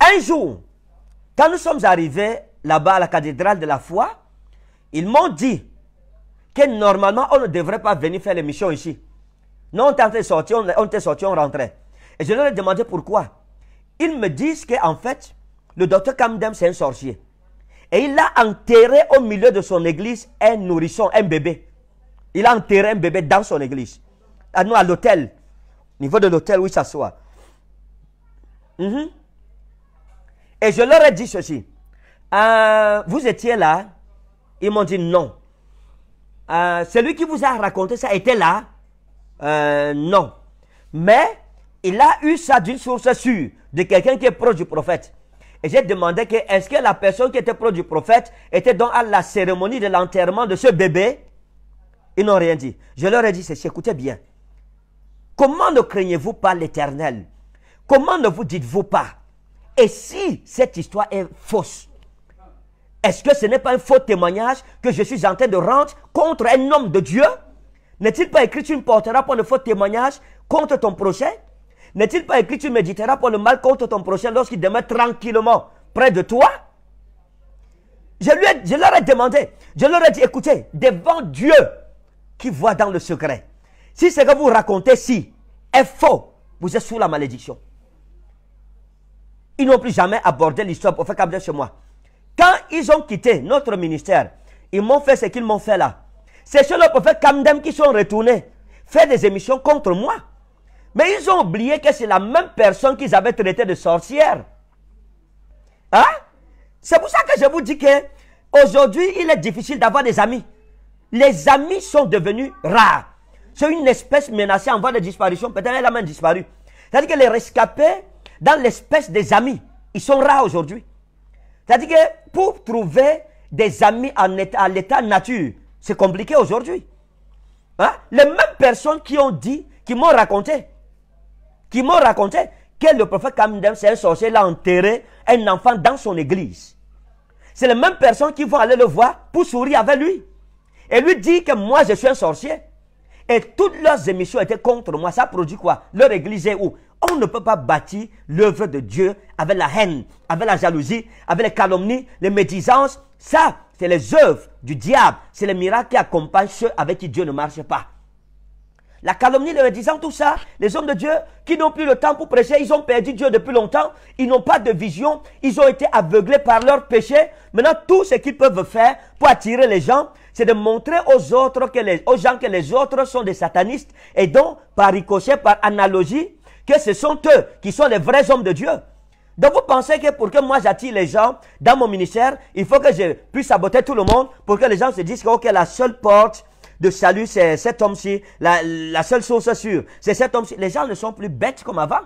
A: Un jour, quand nous sommes arrivés là-bas à la cathédrale de la foi, ils m'ont dit que normalement, on ne devrait pas venir faire l'émission ici. Non, on était sorti, on, était sorti, on rentrait. Et je leur ai demandé pourquoi. Ils me disent qu'en fait, le docteur Camden, c'est un sorcier. Et il a enterré au milieu de son église un nourrisson, un bébé. Il a enterré un bébé dans son église. À ah nous, à l'hôtel. Niveau de l'hôtel où il s'assoit. Mhm. Et je leur ai dit ceci. Euh, vous étiez là. Ils m'ont dit non. Euh, celui qui vous a raconté ça était là. Euh, non. Mais il a eu ça d'une source sûre, de quelqu'un qui est proche du prophète. Et j'ai demandé que est-ce que la personne qui était proche du prophète était donc à la cérémonie de l'enterrement de ce bébé Ils n'ont rien dit. Je leur ai dit ceci, écoutez bien. Comment ne craignez-vous pas l'éternel Comment ne vous dites-vous pas Et si cette histoire est fausse est-ce que ce n'est pas un faux témoignage que je suis en train de rendre contre un homme de Dieu N'est-il pas écrit tu ne porteras pas de faux témoignage contre ton prochain n'est-il pas écrit, tu méditeras pour le mal contre ton prochain lorsqu'il demeure tranquillement près de toi je, lui je leur ai demandé, je leur ai dit, écoutez, devant Dieu qui voit dans le secret, si ce que vous racontez si est faux, vous êtes sous la malédiction. Ils n'ont plus jamais abordé l'histoire pour faire cabler chez moi. Quand ils ont quitté notre ministère, ils m'ont fait ce qu'ils m'ont fait là. C'est sur le prophète Kamdem qui sont retournés faire des émissions contre moi. Mais ils ont oublié que c'est la même personne qu'ils avaient traité de sorcière. Hein? C'est pour ça que je vous dis que aujourd'hui, il est difficile d'avoir des amis. Les amis sont devenus rares. C'est une espèce menacée en voie de disparition. Peut-être elle a même disparu. C'est-à-dire que les rescapés, dans l'espèce des amis, ils sont rares aujourd'hui. C'est-à-dire que pour trouver des amis à l'état nature, c'est compliqué aujourd'hui. Hein? Les mêmes personnes qui ont dit, qui m'ont raconté, qui m'ont raconté que le prophète Kamdem, c'est un sorcier, il a enterré un enfant dans son église. C'est les mêmes personnes qui vont aller le voir pour sourire avec lui. Et lui dit que moi, je suis un sorcier. Et toutes leurs émissions étaient contre moi. Ça produit quoi Leur église est où On ne peut pas bâtir l'œuvre de Dieu avec la haine, avec la jalousie, avec les calomnies, les médisances. Ça, c'est les œuvres du diable. C'est les miracles qui accompagnent ceux avec qui Dieu ne marche pas. La calomnie leur disant tout ça, les hommes de Dieu qui n'ont plus le temps pour prêcher, ils ont perdu Dieu depuis longtemps, ils n'ont pas de vision, ils ont été aveuglés par leur péché. Maintenant, tout ce qu'ils peuvent faire pour attirer les gens, c'est de montrer aux autres que les, aux gens que les autres sont des satanistes et donc, par ricochet, par analogie, que ce sont eux qui sont les vrais hommes de Dieu. Donc vous pensez que pour que moi j'attire les gens dans mon ministère, il faut que je puisse saboter tout le monde pour que les gens se disent que la seule porte de salut, c'est cet homme-ci. La, seule source sûre, c'est cet homme-ci. Les gens ne sont plus bêtes comme avant.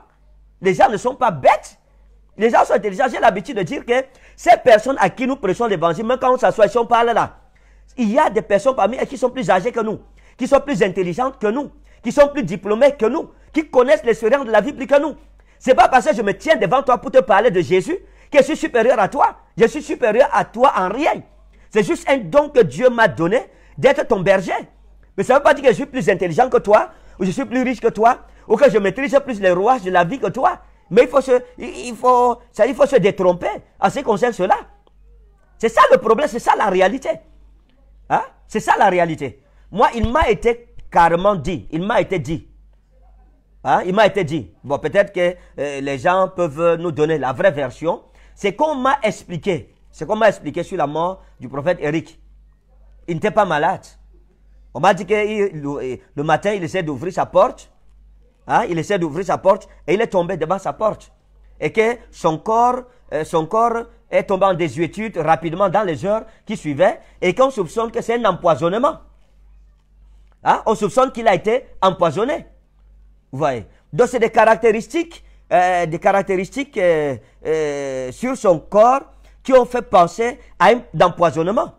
A: Les gens ne sont pas bêtes. Les gens sont intelligents. J'ai l'habitude de dire que ces personnes à qui nous prêchons l'évangile, même quand on s'assoit si on parle là, il y a des personnes parmi elles qui sont plus âgées que nous, qui sont plus intelligentes que nous, qui sont plus diplômées que nous, qui connaissent les sujets de la vie plus que nous. C'est pas parce que je me tiens devant toi pour te parler de Jésus que je suis supérieur à toi. Je suis supérieur à toi en rien. C'est juste un don que Dieu m'a donné d'être ton berger. Mais ça ne veut pas dire que je suis plus intelligent que toi, ou je suis plus riche que toi, ou que je maîtrise plus les rouages de la vie que toi. Mais il faut se, il faut, ça, il faut se détromper à ce concerne cela. C'est ça le problème, c'est ça la réalité. Hein? C'est ça la réalité. Moi, il m'a été carrément dit, il m'a été dit. Hein? Il m'a été dit. Bon, peut-être que euh, les gens peuvent nous donner la vraie version. C'est qu'on m'a expliqué, ce qu'on m'a expliqué sur la mort du prophète Eric. Il n'était pas malade. On m'a dit que euh, le matin, il essaie d'ouvrir sa porte. Hein, il essaie d'ouvrir sa porte et il est tombé devant sa porte. Et que son corps, euh, son corps est tombé en désuétude rapidement dans les heures qui suivaient et qu'on soupçonne que c'est un empoisonnement. Hein, on soupçonne qu'il a été empoisonné. Vous voyez. Donc c'est des caractéristiques, euh, des caractéristiques sur son corps qui ont fait penser à un empoisonnement.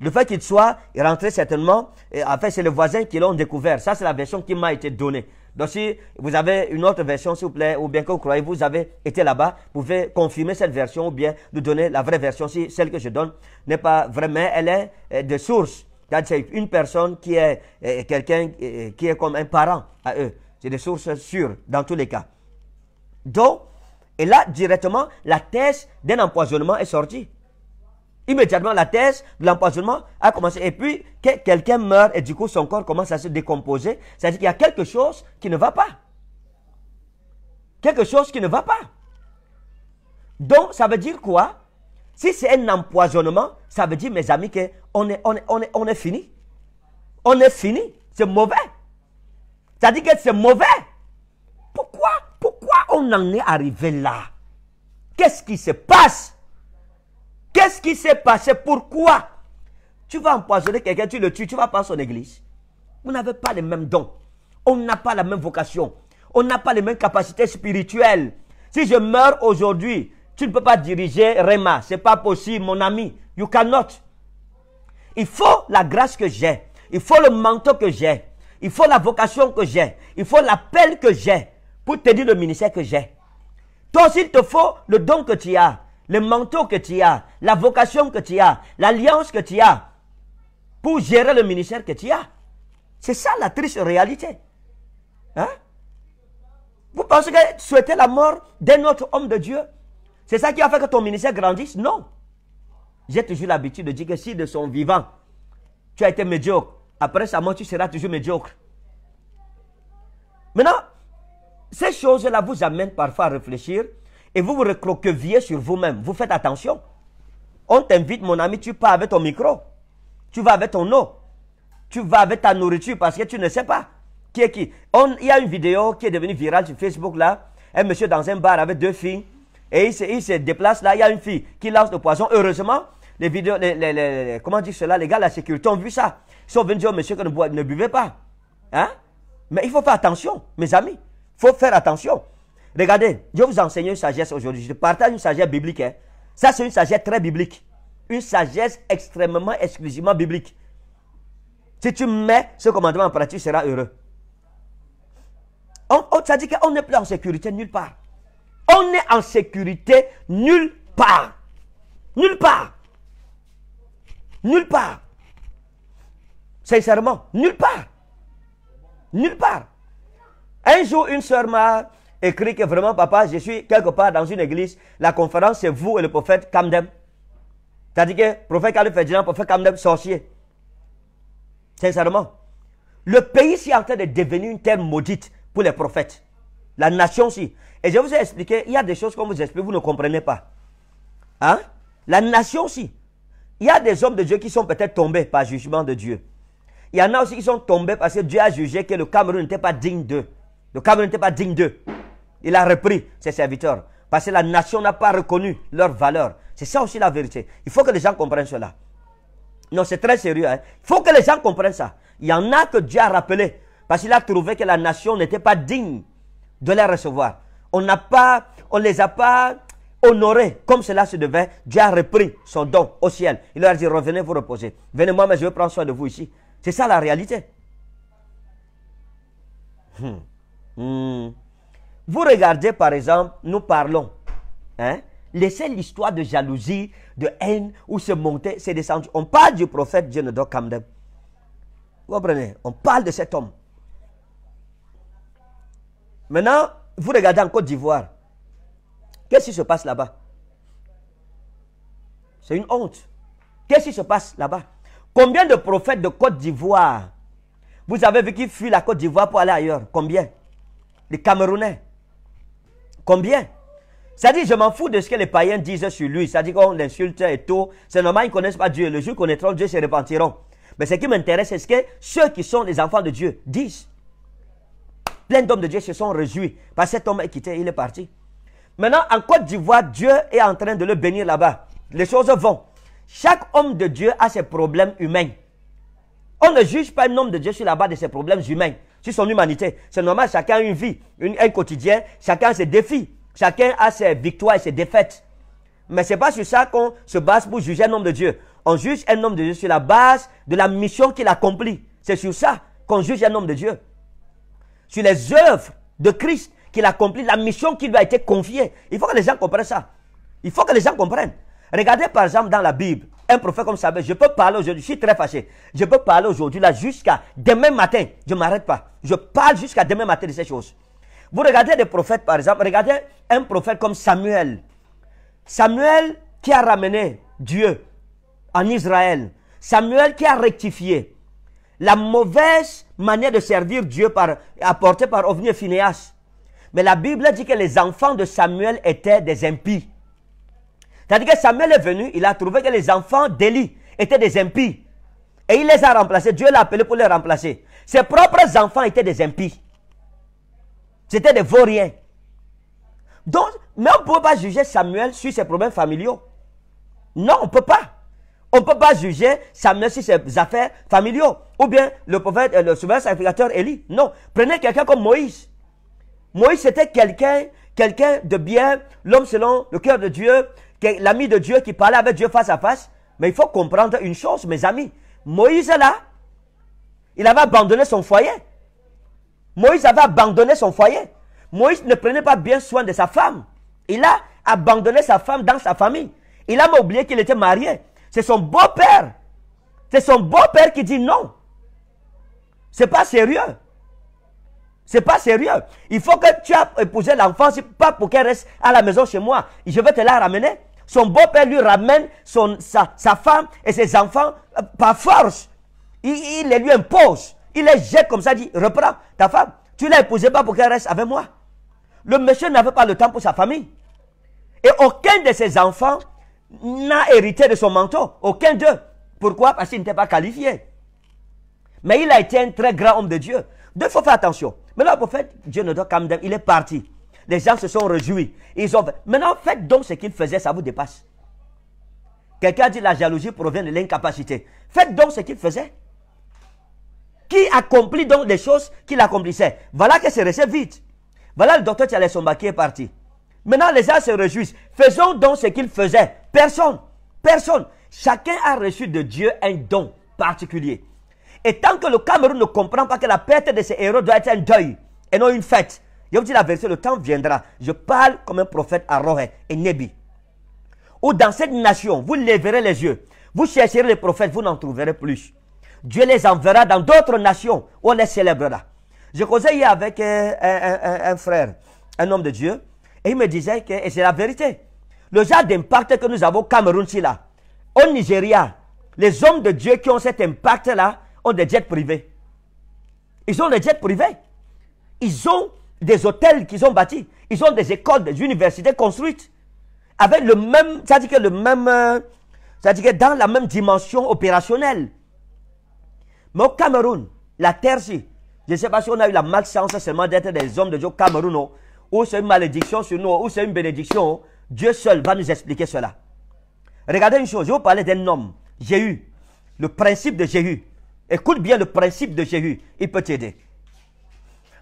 A: Le fait qu'il soit rentré certainement, et, fait c'est le voisin qui l'ont découvert. Ça c'est la version qui m'a été donnée. Donc si vous avez une autre version, s'il vous plaît, ou bien que vous croyez vous avez été là-bas, vous pouvez confirmer cette version ou bien nous donner la vraie version si celle que je donne n'est pas vraie, mais elle est euh, de source. C'est une personne qui est euh, quelqu'un euh, qui est comme un parent à eux. C'est des sources sûres dans tous les cas. Donc, et là, directement, la thèse d'un empoisonnement est sortie. Immédiatement, la thèse de l'empoisonnement a commencé. Et puis, quelqu'un meurt et du coup, son corps commence à se décomposer. Ça veut dire qu'il y a quelque chose qui ne va pas. Quelque chose qui ne va pas. Donc, ça veut dire quoi Si c'est un empoisonnement, ça veut dire, mes amis, qu'on est, on est, on est, on est fini. On est fini. C'est mauvais. Ça dit que c'est mauvais. Pourquoi Pourquoi on en est arrivé là Qu'est-ce qui se passe Qu'est-ce qui s'est passé Pourquoi Tu vas empoisonner quelqu'un, tu le tues, tu vas pas à son église. Vous n'avez pas les mêmes dons. On n'a pas la même vocation. On n'a pas les mêmes capacités spirituelles. Si je meurs aujourd'hui, tu ne peux pas diriger Rema. Ce n'est pas possible, mon ami. You cannot. Il faut la grâce que j'ai. Il faut le manteau que j'ai. Il faut la vocation que j'ai. Il faut l'appel que j'ai pour te dire le ministère que j'ai. Toi aussi, il te faut le don que tu as le manteau que tu as, la vocation que tu as, l'alliance que tu as pour gérer le ministère que tu as. C'est ça la triste réalité. Hein? Vous pensez que souhaiter la mort d'un autre homme de Dieu, c'est ça qui a fait que ton ministère grandisse Non. J'ai toujours l'habitude de dire que si de son vivant, tu as été médiocre, après sa mort, tu seras toujours médiocre. Maintenant, ces choses-là vous amènent parfois à réfléchir et vous vous recroqueviez sur vous-même. Vous faites attention. On t'invite, mon ami, tu pars avec ton micro. Tu vas avec ton eau. Tu vas avec ta nourriture parce que tu ne sais pas qui est qui. il y a une vidéo qui est devenue virale sur Facebook là. Un monsieur dans un bar avec deux filles. Et il se, déplace là. Il y a une fille qui lance le poison. Heureusement, les vidéos, comment dire cela, les gars la sécurité ont vu ça. Ils sont venus dire au monsieur que ne, buvez pas. Hein? Mais il faut faire attention, mes amis. Il faut faire attention. Regardez, je vous enseigner une sagesse aujourd'hui. Je partage une sagesse biblique. Hein. Ça, c'est une sagesse très biblique. Une sagesse extrêmement, exclusivement biblique. Si tu mets ce commandement en pratique, tu seras heureux. On, ça dit qu'on n'est plus en sécurité nulle part. On n'est en sécurité nulle part. Nulle part. Nulle part. Sincèrement, nulle part. Nulle part. Un jour, une sœur m'a écrit que vraiment, papa, je suis quelque part dans une église. La conférence, c'est vous et le prophète Kamdem. C'est-à-dire que le prophète Kamdem le prophète Kamdem, sorcier. Sincèrement. Le pays si est en train de devenir une terre maudite pour les prophètes. La nation si Et je vous ai expliqué, il y a des choses qu'on vous explique, vous ne comprenez pas. Hein? La nation si Il y a des hommes de Dieu qui sont peut-être tombés par jugement de Dieu. Il y en a aussi qui sont tombés parce que Dieu a jugé que le Cameroun n'était pas digne d'eux. Le Cameroun n'était pas digne d'eux. Il a repris ses serviteurs. Parce que la nation n'a pas reconnu leur valeur. C'est ça aussi la vérité. Il faut que les gens comprennent cela. Non, c'est très sérieux. Hein. Il faut que les gens comprennent ça. Il y en a que Dieu a rappelé. Parce qu'il a trouvé que la nation n'était pas digne de les recevoir. On n'a pas, on les a pas honorés comme cela se devait. Dieu a repris son don au ciel. Il leur a dit, revenez vous reposer. Venez moi, mais je vais prendre soin de vous ici. C'est ça la réalité. Hmm. Hmm. Vous regardez par exemple, nous parlons. Hein, laissez l'histoire de jalousie, de haine, où se monter, se descendre. On parle du prophète Jonadab Kamdem. Vous comprenez On parle de cet homme. Maintenant, vous regardez en Côte d'Ivoire. Qu'est-ce qui se passe là-bas C'est une honte. Qu'est-ce qui se passe là-bas Combien de prophètes de Côte d'Ivoire vous avez vu qui fuient la Côte d'Ivoire pour aller ailleurs Combien Les Camerounais, Combien Ça dit, je m'en fous de ce que les païens disent sur lui. Ça dit qu'on l'insulte et tout. C'est normal, ils ne connaissent pas Dieu. Le jour qu'ils connaîtront Dieu, ils se repentiront. Mais ce qui m'intéresse, c'est ce que ceux qui sont les enfants de Dieu disent. Plein d'hommes de Dieu se sont réjouis. Parce que cet homme est quitté, il est parti. Maintenant, en Côte d'Ivoire, Dieu est en train de le bénir là-bas. Les choses vont. Chaque homme de Dieu a ses problèmes humains. On ne juge pas un homme de Dieu sur la base de ses problèmes humains sur son humanité. C'est normal, chacun a une vie, un quotidien, chacun a ses défis, chacun a ses victoires et ses défaites. Mais ce n'est pas sur ça qu'on se base pour juger un homme de Dieu. On juge un homme de Dieu sur la base de la mission qu'il accomplit. C'est sur ça qu'on juge un homme de Dieu. Sur les œuvres de Christ qu'il accomplit, la mission qui lui a été confiée. Il faut que les gens comprennent ça. Il faut que les gens comprennent. Regardez par exemple dans la Bible, un prophète comme ça, je peux parler aujourd'hui, je suis très fâché. Je peux parler aujourd'hui là jusqu'à demain matin. Je ne m'arrête pas. Je parle jusqu'à demain matin de ces choses. Vous regardez des prophètes par exemple, regardez un prophète comme Samuel. Samuel qui a ramené Dieu en Israël. Samuel qui a rectifié la mauvaise manière de servir Dieu par, apportée par Ovni Phineas. Mais la Bible dit que les enfants de Samuel étaient des impies. C'est-à-dire que Samuel est venu, il a trouvé que les enfants d'Élie étaient des impies. Et il les a remplacés. Dieu l'a appelé pour les remplacer. Ses propres enfants étaient des impies. C'était des vauriens. Donc, mais on ne peut pas juger Samuel sur ses problèmes familiaux. Non, on ne peut pas. On ne peut pas juger Samuel sur ses affaires familiaux. Ou bien le prophète, euh, le souverain sacrificateur Élie. Non. Prenez quelqu'un comme Moïse. Moïse, c'était quelqu'un quelqu'un de bien, l'homme selon le cœur de Dieu, l'ami de Dieu qui parlait avec Dieu face à face. Mais il faut comprendre une chose, mes amis. Moïse, là, il avait abandonné son foyer. Moïse avait abandonné son foyer. Moïse ne prenait pas bien soin de sa femme. Il a abandonné sa femme dans sa famille. Il a oublié qu'il était marié. C'est son beau-père. C'est son beau-père qui dit non. C'est pas sérieux. C'est pas sérieux. Il faut que tu aies épousé l'enfant, pas pour qu'elle reste à la maison chez moi. Je vais te la ramener. Son beau-père lui ramène son, sa, femme et ses enfants euh, par force. Il, les lui impose. Il les jette comme ça, dit, reprends ta femme. Tu l'as épousée pas pour qu'elle reste avec moi. Le monsieur n'avait pas le temps pour sa famille. Et aucun de ses enfants n'a hérité de son manteau. Aucun d'eux. Pourquoi Parce qu'il n'était pas qualifié. Mais il a été un très grand homme de Dieu. Donc il faut faire attention. Mais là, le prophète, Dieu ne doit même, il est parti. Les gens se sont réjouis. Ils ont... Maintenant, faites donc ce qu'il faisait, ça vous dépasse. Quelqu'un a dit la jalousie provient de l'incapacité. Faites donc ce qu'il faisait. Qui accomplit donc les choses qu'il accomplissait. Voilà que c'est resté vite. Voilà le docteur Tchalessomba qui est parti. Maintenant, les gens se réjouissent. Faisons donc ce qu'il faisait. Personne. Personne. Chacun a reçu de Dieu un don particulier. Et tant que le Cameroun ne comprend pas que la perte de ses héros doit être un deuil et non une fête, je vous dis la vérité, le temps viendra. Je parle comme un prophète à Rohé et Nebi. Où dans cette nation, vous lèverez les yeux, vous chercherez les prophètes, vous n'en trouverez plus. Dieu les enverra dans d'autres nations où on les là. Je causais hier avec un, frère, un homme de Dieu, et il me disait que, et c'est la vérité, le genre d'impact que nous avons au Cameroun, là, au Nigeria, les hommes de Dieu qui ont cet impact-là, ont des jets privés. Ils ont des jets privés. Ils ont des hôtels qu'ils ont bâtis. Ils ont des écoles, des universités construites. Avec le même, ça dit que le même, euh, ça dit que dans la même dimension opérationnelle. Mais au Cameroun, la terre je ne sais pas si on a eu la malchance seulement d'être des hommes de Dieu au Cameroun, oh, ou c'est une malédiction sur nous, oh, ou c'est une bénédiction. Oh, Dieu seul va nous expliquer cela. Regardez une chose, je vous parlais d'un homme, eu, le principe de Jéhu. Écoute bien le principe de Jéhu, il peut t'aider.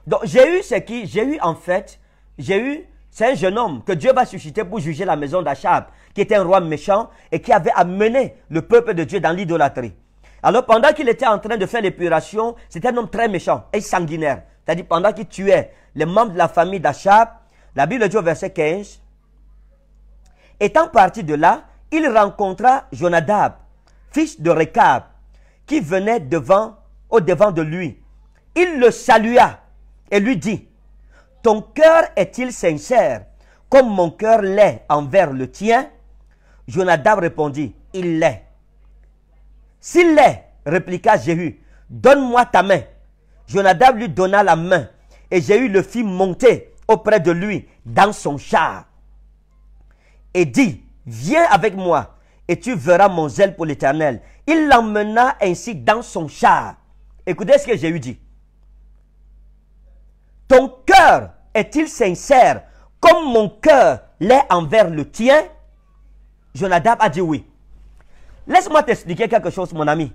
A: Donc Jéhu, c'est qui Jéhu, en fait, Jéhu, c'est un jeune homme que Dieu va susciter pour juger la maison d'Achab, qui était un roi méchant et qui avait amené le peuple de Dieu dans l'idolâtrie. Alors pendant qu'il était en train de faire l'épuration, c'était un homme très méchant et sanguinaire. C'est-à-dire pendant qu'il tuait les membres de la famille d'Achab, la Bible dit au verset 15, étant parti de là, il rencontra Jonadab, fils de Rekab, qui venait devant, au devant de lui. Il le salua et lui dit, Ton cœur est-il sincère comme mon cœur l'est envers le tien Jonadab répondit, Il l'est. S'il l'est, répliqua Jéhu, donne-moi ta main. Jonadab lui donna la main et Jéhu le fit monter auprès de lui dans son char et dit, viens avec moi et tu verras mon zèle pour l'Éternel il l'emmena ainsi dans son char. Écoutez ce que j'ai eu dit. Ton cœur est-il sincère comme mon cœur l'est envers le tien Jonadab a dit oui. Laisse-moi t'expliquer quelque chose, mon ami.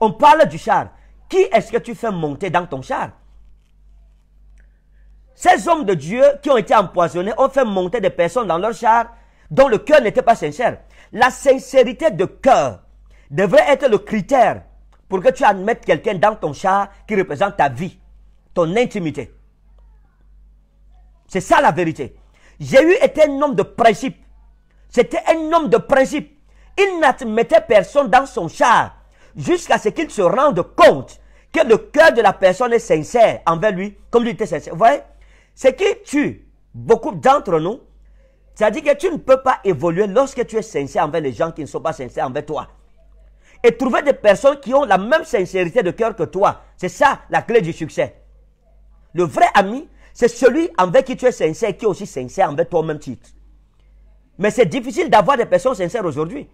A: On parle du char. Qui est-ce que tu fais monter dans ton char Ces hommes de Dieu qui ont été empoisonnés ont fait monter des personnes dans leur char dont le cœur n'était pas sincère. La sincérité de cœur devrait être le critère pour que tu admettes quelqu'un dans ton char qui représente ta vie, ton intimité. C'est ça la vérité. Jéhu était un homme de principe. C'était un homme de principe. Il n'admettait personne dans son char jusqu'à ce qu'il se rende compte que le cœur de la personne est sincère envers lui, comme lui était sincère. Vous voyez Ce qui tue beaucoup d'entre nous, c'est-à-dire que tu ne peux pas évoluer lorsque tu es sincère envers les gens qui ne sont pas sincères envers toi et trouver des personnes qui ont la même sincérité de cœur que toi. C'est ça la clé du succès. Le vrai ami, c'est celui avec qui tu es sincère qui est aussi sincère envers toi-même titre. Mais c'est difficile d'avoir des personnes sincères aujourd'hui.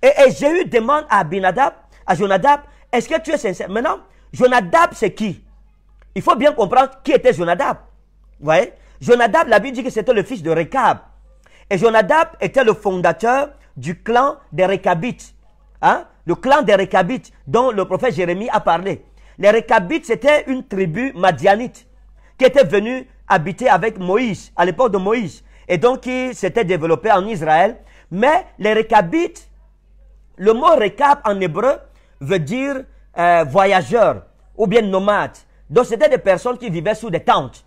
A: Et, et Jéhu demande à Abinadab, à Jonadab, est-ce que tu es sincère Maintenant, Jonadab, c'est qui Il faut bien comprendre qui était Jonadab. Vous voyez Jonadab, la Bible dit que c'était le fils de Rekab. Et Jonadab était le fondateur du clan des Rekabites. Hein? le clan des Recabites dont le prophète Jérémie a parlé. Les Récabites, c'était une tribu madianite qui était venue habiter avec Moïse, à l'époque de Moïse, et donc qui s'était développée en Israël. Mais les Recabites, le mot récap en hébreu veut dire euh, voyageur ou bien nomade. Donc c'était des personnes qui vivaient sous des tentes.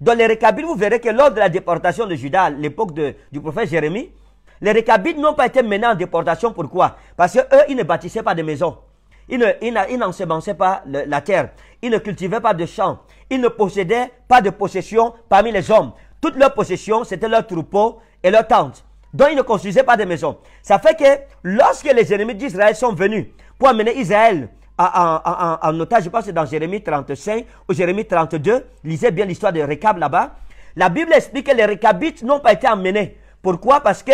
A: Dans les Récabites, vous verrez que lors de la déportation de Judas, à l'époque du prophète Jérémie, les récabites n'ont pas été menés en déportation. Pourquoi Parce qu'eux, ils ne bâtissaient pas de maisons. Ils n'ensemençaient pas la terre. Ils ne cultivaient pas de champs. Ils ne possédaient pas de possession parmi les hommes. Toutes leurs possessions, c'était leurs troupeaux et leurs tentes. Donc, ils ne construisaient pas de maisons. Ça fait que lorsque les ennemis d'Israël sont venus pour amener Israël en, otage, je pense que dans Jérémie 35 ou Jérémie 32, lisez bien l'histoire des Récab là-bas. La Bible explique que les Récabites n'ont pas été emmenés. Pourquoi Parce que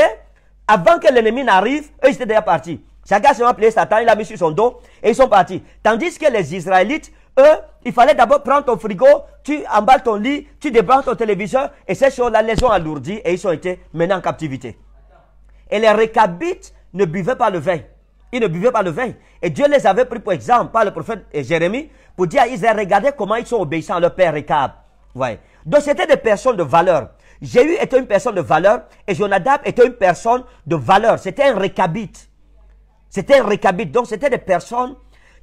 A: avant que l'ennemi n'arrive, eux étaient déjà partis. Chacun s'est appelé Satan, il l'a mis sur son dos et ils sont partis. Tandis que les Israélites, eux, il fallait d'abord prendre ton frigo, tu emballes ton lit, tu débranches ton téléviseur et ces choses-là les ont alourdis et ils ont été menés en captivité. Et les récabites ne buvaient pas le vin. Ils ne buvaient pas le vin. Et Dieu les avait pris pour exemple par le prophète Jérémie pour dire à Israël, regardez comment ils sont obéissants à leur père Récab. Ouais. Donc c'était des personnes de valeur. Jéhu était une personne de valeur et Jonadab était une personne de valeur. C'était un récabite. C'était un récabite. Donc, c'était des personnes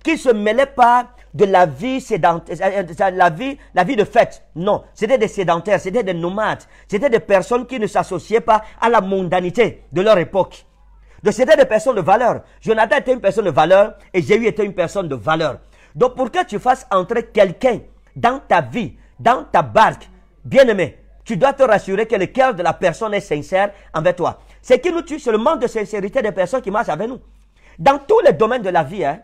A: qui ne se mêlaient pas de la vie sédentaire, euh, euh, la vie, la vie de fête. Non, c'était des sédentaires, c'était des nomades, c'était des personnes qui ne s'associaient pas à la mondanité de leur époque. Donc, c'était des personnes de valeur. Jonadab était une personne de valeur et Jéhu était une personne de valeur. Donc, pour que tu fasses entrer quelqu'un dans ta vie, dans ta barque, bien aimé, tu dois te rassurer que le cœur de la personne est sincère envers toi. Ce qui nous tue, c'est le manque de sincérité des personnes qui marchent avec nous. Dans tous les domaines de la vie, hein,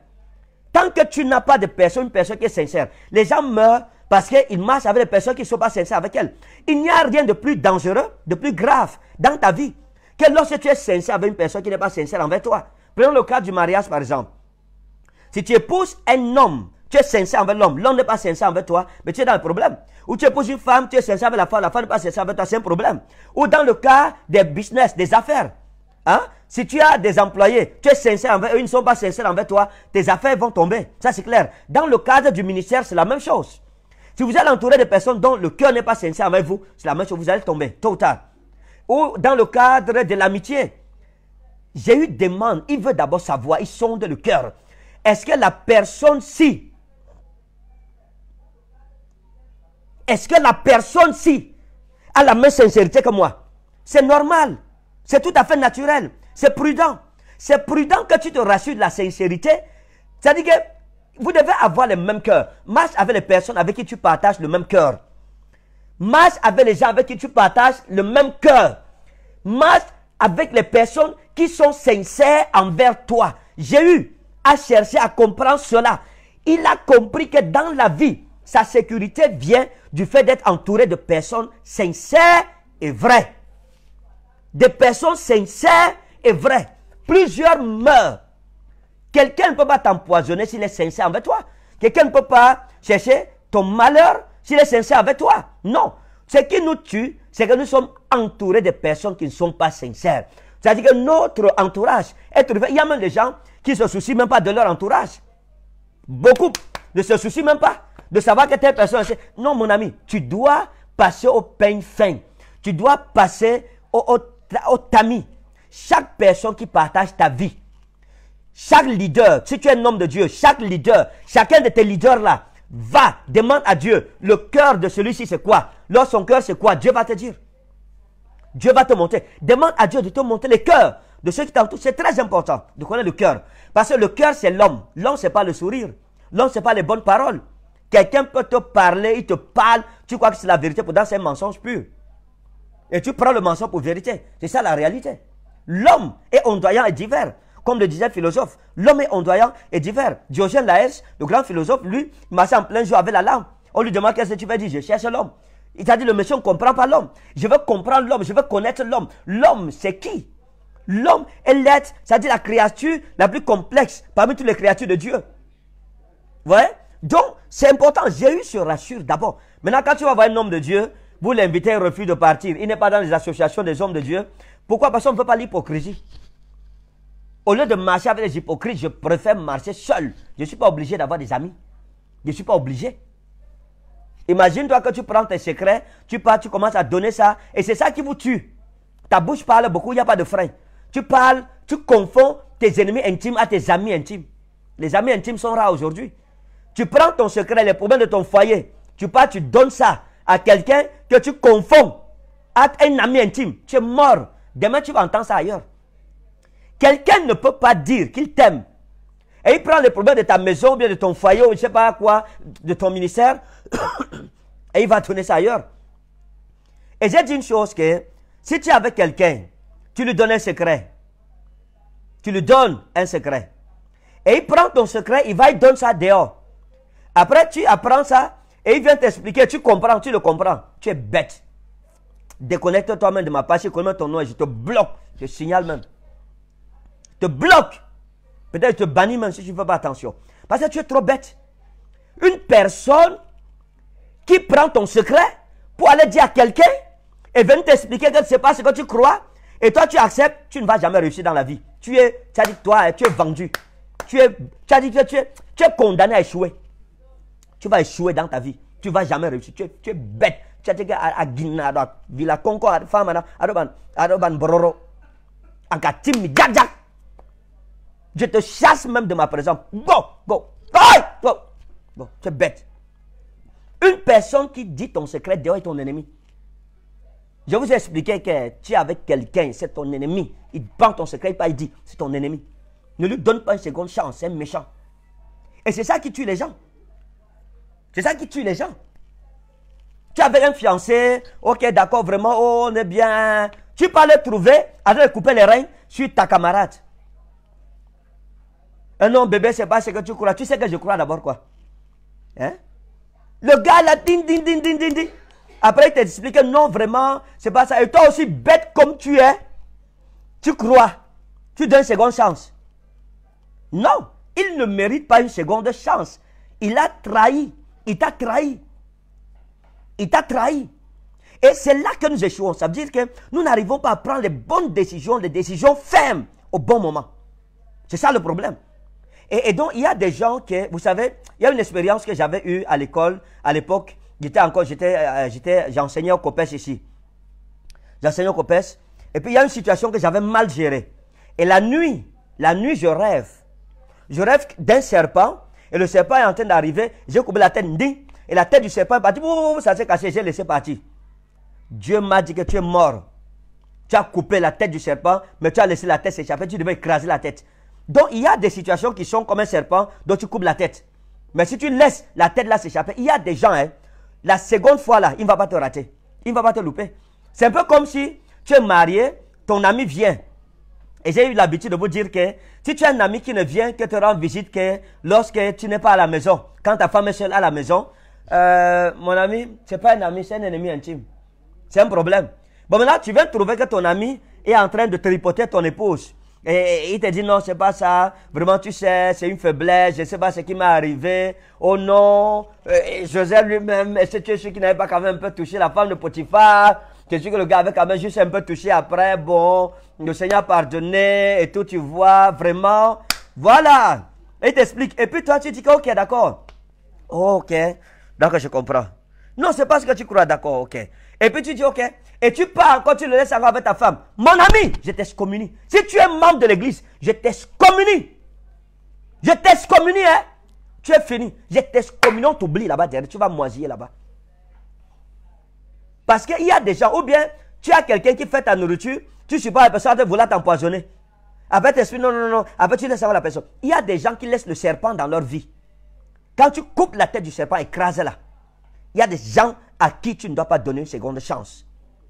A: tant que tu n'as pas de personne, une personne qui est sincère, les gens meurent parce qu'ils marchent avec des personnes qui ne sont pas sincères avec elles. Il n'y a rien de plus dangereux, de plus grave dans ta vie que lorsque tu es sincère avec une personne qui n'est pas sincère envers toi. Prenons le cas du mariage par exemple. Si tu épouses un homme tu es sincère envers l'homme. L'homme n'est pas sincère envers toi, mais tu es dans le problème. Ou tu épouses une femme, tu es sincère avec la femme, la femme n'est pas sincère avec toi, c'est un problème. Ou dans le cas des business, des affaires. Hein? Si tu as des employés, tu es sincère envers eux, ils ne sont pas sincères envers toi, tes affaires vont tomber. Ça, c'est clair. Dans le cadre du ministère, c'est la même chose. Si vous allez entourer de personnes dont le cœur n'est pas sincère avec vous, c'est la même chose, vous allez tomber, total. ou dans le cadre de l'amitié. J'ai eu des demandes, il veut d'abord savoir, il sonde le cœur. Est-ce que la personne, si Est-ce que la personne-ci a la même sincérité que moi C'est normal. C'est tout à fait naturel. C'est prudent. C'est prudent que tu te rassures de la sincérité. C'est-à-dire que vous devez avoir le même cœur. Marche avec les personnes avec qui tu partages le même cœur. Marche avec les gens avec qui tu partages le même cœur. Marche avec les personnes qui sont sincères envers toi. J'ai eu à chercher à comprendre cela. Il a compris que dans la vie, sa sécurité vient du fait d'être entouré de personnes sincères et vraies. Des personnes sincères et vraies. Plusieurs meurent. Quelqu'un ne peut pas t'empoisonner s'il est sincère avec toi. Quelqu'un ne peut pas chercher ton malheur s'il est sincère avec toi. Non. Ce qui nous tue, c'est que nous sommes entourés de personnes qui ne sont pas sincères. C'est-à-dire que notre entourage est trouvé. Il y a même des gens qui se soucient même pas de leur entourage. Beaucoup ne se soucient même pas de savoir que telle personne. Non, mon ami, tu dois passer au peigne fin. Tu dois passer au, tamis. Chaque personne qui partage ta vie, chaque leader, si tu es un homme de Dieu, chaque leader, chacun de tes leaders là, va, demande à Dieu, le cœur de celui-ci c'est quoi Lorsque son cœur c'est quoi Dieu va te dire. Dieu va te montrer. Demande à Dieu de te montrer le cœur de ceux qui t'entourent. C'est très important de connaître le cœur. Parce que le cœur c'est l'homme. L'homme c'est pas le sourire. L'homme c'est pas les bonnes paroles. Quelqu'un peut te parler, il te parle, tu crois que c'est la vérité, pourtant c'est un mensonge pur. Et tu prends le mensonge pour vérité. C'est ça la réalité. L'homme est ondoyant et divers. Comme le disait le philosophe, l'homme est ondoyant et divers. Diogène Laërce, le grand philosophe, lui, marchait en plein jour avec la lame. On lui demande qu'est-ce que tu veux dire Je cherche l'homme. Il t'a dit le monsieur ne comprend pas l'homme. Je veux comprendre l'homme, je veux connaître l'homme. L'homme, c'est qui L'homme est l'être, c'est-à-dire la créature la plus complexe parmi toutes les créatures de Dieu. Vous voyez donc, c'est important. Jésus se rassure d'abord. Maintenant, quand tu vas voir un homme de Dieu, vous l'invitez, il refuse de partir. Il n'est pas dans les associations des hommes de Dieu. Pourquoi Parce qu'on ne veut pas l'hypocrisie. Au lieu de marcher avec les hypocrites, je préfère marcher seul. Je ne suis pas obligé d'avoir des amis. Je ne suis pas obligé. Imagine-toi que tu prends tes secrets, tu pars, tu commences à donner ça, et c'est ça qui vous tue. Ta bouche parle beaucoup, il n'y a pas de frein. Tu parles, tu confonds tes ennemis intimes à tes amis intimes. Les amis intimes sont rares aujourd'hui. Tu prends ton secret, les problèmes de ton foyer, tu pars, tu donnes ça à quelqu'un que tu confonds à un ami intime. Tu es mort. Demain, tu vas entendre ça ailleurs. Quelqu'un ne peut pas dire qu'il t'aime. Et il prend les problèmes de ta maison, ou bien de ton foyer, ou je ne sais pas quoi, de ton ministère, *coughs* et il va donner ça ailleurs. Et j'ai dit une chose que si tu es avec quelqu'un, tu lui donnes un secret. Tu lui donnes un secret. Et il prend ton secret, il va, il donner ça dehors. Après, tu apprends ça et il vient t'expliquer, tu comprends, tu le comprends. Tu es bête. Déconnecte toi-même de ma page, je connais ton nom et je te bloque. Je signale même. Je te bloque. Peut-être je te bannis même si tu ne fais pas attention. Parce que tu es trop bête. Une personne qui prend ton secret pour aller dire à quelqu'un et venir t'expliquer que ce n'est pas ce que tu crois et toi tu acceptes, tu ne vas jamais réussir dans la vie. Tu es, tu as dit toi, tu es vendu. Tu es, as dit que tu es, tu es condamné à échouer tu vas échouer dans ta vie. Tu ne vas jamais réussir. Tu es, tu es bête. Tu as à Guinée, à Bororo, Je te chasse même de ma présence. Go, go, go, tu es bête. Une personne qui dit ton secret dehors ton ennemi. Je vous ai expliqué que tu es avec quelqu'un, c'est ton ennemi. Il prend ton secret, il dit, c'est ton ennemi. Ne lui donne pas une seconde chance, c'est méchant. Et c'est ça qui tue les gens. C'est ça qui tue les gens. Tu avais un fiancé, ok, d'accord, vraiment, oh, on est bien. Tu peux le trouver, avant de couper les reins, sur ta camarade. Un non, bébé, c'est pas ce que tu crois. Tu sais que je crois d'abord quoi hein? Le gars là, ding, ding, ding, ding, ding, Après, il t'explique, non, vraiment, c'est pas ça. Et toi aussi, bête comme tu es, tu crois. Tu donnes une seconde chance. Non, il ne mérite pas une seconde chance. Il a trahi il t'a trahi. Il t'a trahi. Et c'est là que nous échouons. Ça veut dire que nous n'arrivons pas à prendre les bonnes décisions, les décisions fermes au bon moment. C'est ça le problème. Et, donc, il y a des gens qui, vous savez, il y a une expérience que j'avais eue à l'école, à l'époque, j'étais encore, j'étais, euh, euh, j'étais, j'enseignais au COPES ici. J'enseignais au COPES. Et puis, il y a une situation que j'avais mal gérée. Et la nuit, la nuit, je rêve. Je rêve d'un serpent et le serpent est en train d'arriver. J'ai coupé la tête, dit, et la tête du serpent est partie. ça s'est caché, j'ai laissé partir. Dieu m'a dit que tu es mort. Tu as coupé la tête du serpent, mais tu as laissé la tête s'échapper. Tu devais écraser la tête. Donc, il y a des situations qui sont comme un serpent dont tu coupes la tête. Mais si tu laisses la tête là s'échapper, il y a des gens, hein. la seconde fois là, il ne va pas te rater. Il ne va pas te louper. C'est un peu comme si tu es marié, ton ami vient. Et j'ai eu l'habitude de vous dire que si tu as un ami qui ne vient que te rendre visite que lorsque tu n'es pas à la maison, quand ta femme est seule à la maison, euh, mon ami, c'est pas un ami, c'est un ennemi intime. C'est un problème. Bon, maintenant, tu viens trouver que ton ami est en train de tripoter ton épouse. Et il te dit non, c'est pas ça. Vraiment, tu sais, c'est une faiblesse. Je sais pas ce qui m'est arrivé. Oh non. Euh, Joseph lui-même, est-ce que tu es n'avait pas quand même un peu touché la femme de Potiphar? Tu es que le gars avait quand même juste un peu touché après? Bon, Mm. le Seigneur a pardonné et tout, tu vois, vraiment. Voilà. Et il t'explique. Et puis toi, tu dis que, ok, d'accord. Oh, ok. d'accord, je comprends. Non, c'est pas ce que tu crois, d'accord, ok. Et puis tu dis, ok. Et tu pars, quand tu le laisses avec ta femme. Mon ami, je t'excommunie. Si tu es membre de l'église, je t'excommunie. Je t'excommunie, hein. Tu es fini. Je t'excommunie. On t'oublie là-bas derrière. Tu vas moisir là-bas. Parce qu'il y a des gens, ou bien tu as quelqu'un qui fait ta nourriture, tu suis pas la personne, elle vouloir t'empoisonner. Avec esprit, non, non, non. Avec tu laisses avoir la personne. Il y a des gens qui laissent le serpent dans leur vie. Quand tu coupes la tête du serpent, écrase-la. Il y a des gens à qui tu ne dois pas donner une seconde chance.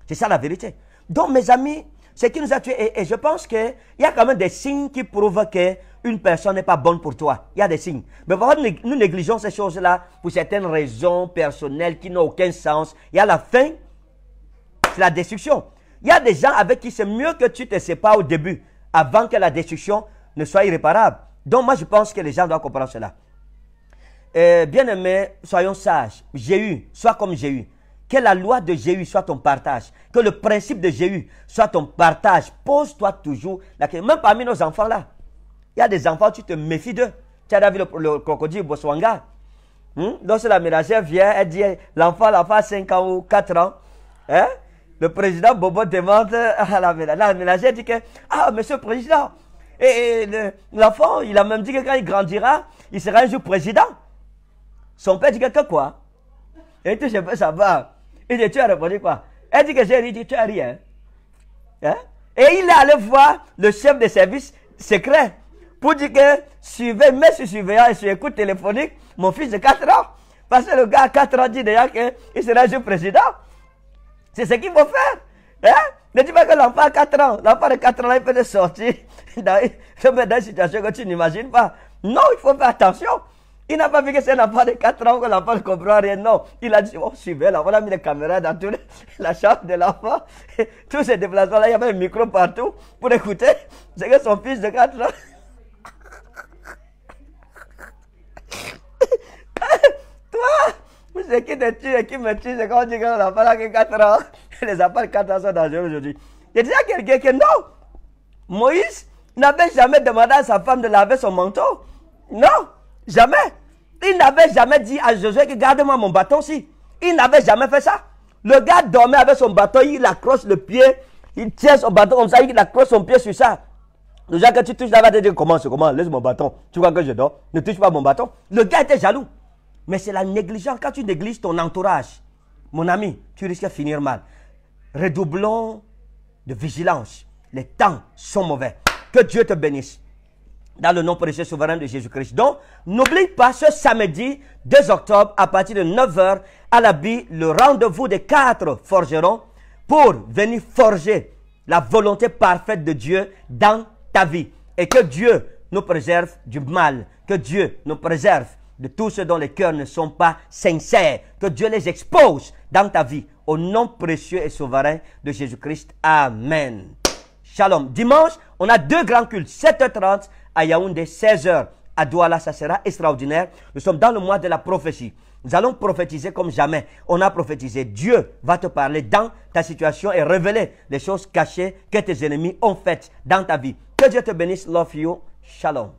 A: C'est ça la vérité. Donc, mes amis, ce qui nous a tués, et, je pense qu'il y a quand même des signes qui prouvent qu'une personne n'est pas bonne pour toi. Il y a des signes. Mais nous négligeons ces choses-là pour certaines raisons personnelles qui n'ont aucun sens. Il y a la fin, c'est la destruction. Il y a des gens avec qui c'est mieux que tu te sépares au début, avant que la destruction ne soit irréparable. Donc moi, je pense que les gens doivent comprendre cela. Euh, Bien-aimés, soyons sages. J'ai eu, sois comme j'ai eu. Que la loi de eu soit ton partage. Que le principe de eu soit ton partage. Pose-toi toujours la question. Même parmi nos enfants là, il y a des enfants, tu te méfies d'eux. Tu as vu le, crocodile Boswanga. Hmm? Donc, c'est la ménagère vient, elle dit l'enfant, l'enfant a 5 ans ou 4 ans. Hein? le président Bobo demande à la, la ménagère, dit que, ah, monsieur le président, et, l'enfant, il a même dit que quand il grandira, il sera un jour président. Son père dit que, quoi Et tout, je peux savoir. Il dit, tu as répondu quoi Elle dit que j'ai dit, tu as rien. Hein? Et il est allé voir le chef de service secret pour dire que, suivez, monsieur sur surveillance et sur écoute téléphonique, mon fils de 4 ans. Parce que le gars à 4 ans dit déjà qu'il sera un jour président. C'est ce qu'il faut faire. Hein? Ne dis pas que l'enfant a 4 ans. L'enfant de 4 ans, il peut le sortir *laughs* dans, dans une situation que tu n'imagines pas. Non, il faut faire attention. Il n'a pas vu que c'est un enfant de 4 ans, que l'enfant ne comprend rien. Non, il a dit, oh, suivez l'enfant. on a mis des caméras dans toute *laughs* la chambre de l'enfant. *laughs* Tous ces déplacements-là, il y avait un micro partout pour écouter. C'est que son fils de 4 ans... Toi, qui te tue et qui me tue, c'est quand on dit que les enfants là qui 4 ans, les enfants de 4 ans sont dangereux aujourd'hui. Il y a déjà quelqu'un que non, Moïse n'avait jamais demandé à sa femme de laver son manteau. Non, jamais. Il n'avait jamais dit à Josué que garde-moi mon bâton si. Il n'avait jamais fait ça. Le gars dormait avec son bâton, il accroche le pied, il tient son bâton comme ça, il accroche son pied sur ça. Le gars que tu touches là-bas, tu dis comment, c'est comment, laisse mon bâton. Tu vois que je dors, ne touche pas mon bâton. Le gars était jaloux. Mais c'est la négligence. Quand tu négliges ton entourage, mon ami, tu risques de finir mal. Redoublons de vigilance. Les temps sont mauvais. Que Dieu te bénisse. Dans le nom précieux souverain de Jésus-Christ. Donc, n'oublie pas ce samedi 2 octobre à partir de 9h à l'habit le rendez-vous des quatre forgerons pour venir forger la volonté parfaite de Dieu dans ta vie. Et que Dieu nous préserve du mal. Que Dieu nous préserve de tous ceux dont les cœurs ne sont pas sincères. Que Dieu les expose dans ta vie. Au nom précieux et souverain de Jésus-Christ. Amen. Shalom. Dimanche, on a deux grands cultes. 7h30 à Yaoundé, 16h à Douala. Ça sera extraordinaire. Nous sommes dans le mois de la prophétie. Nous allons prophétiser comme jamais. On a prophétisé. Dieu va te parler dans ta situation et révéler les choses cachées que tes ennemis ont faites dans ta vie. Que Dieu te bénisse. Love you. Shalom.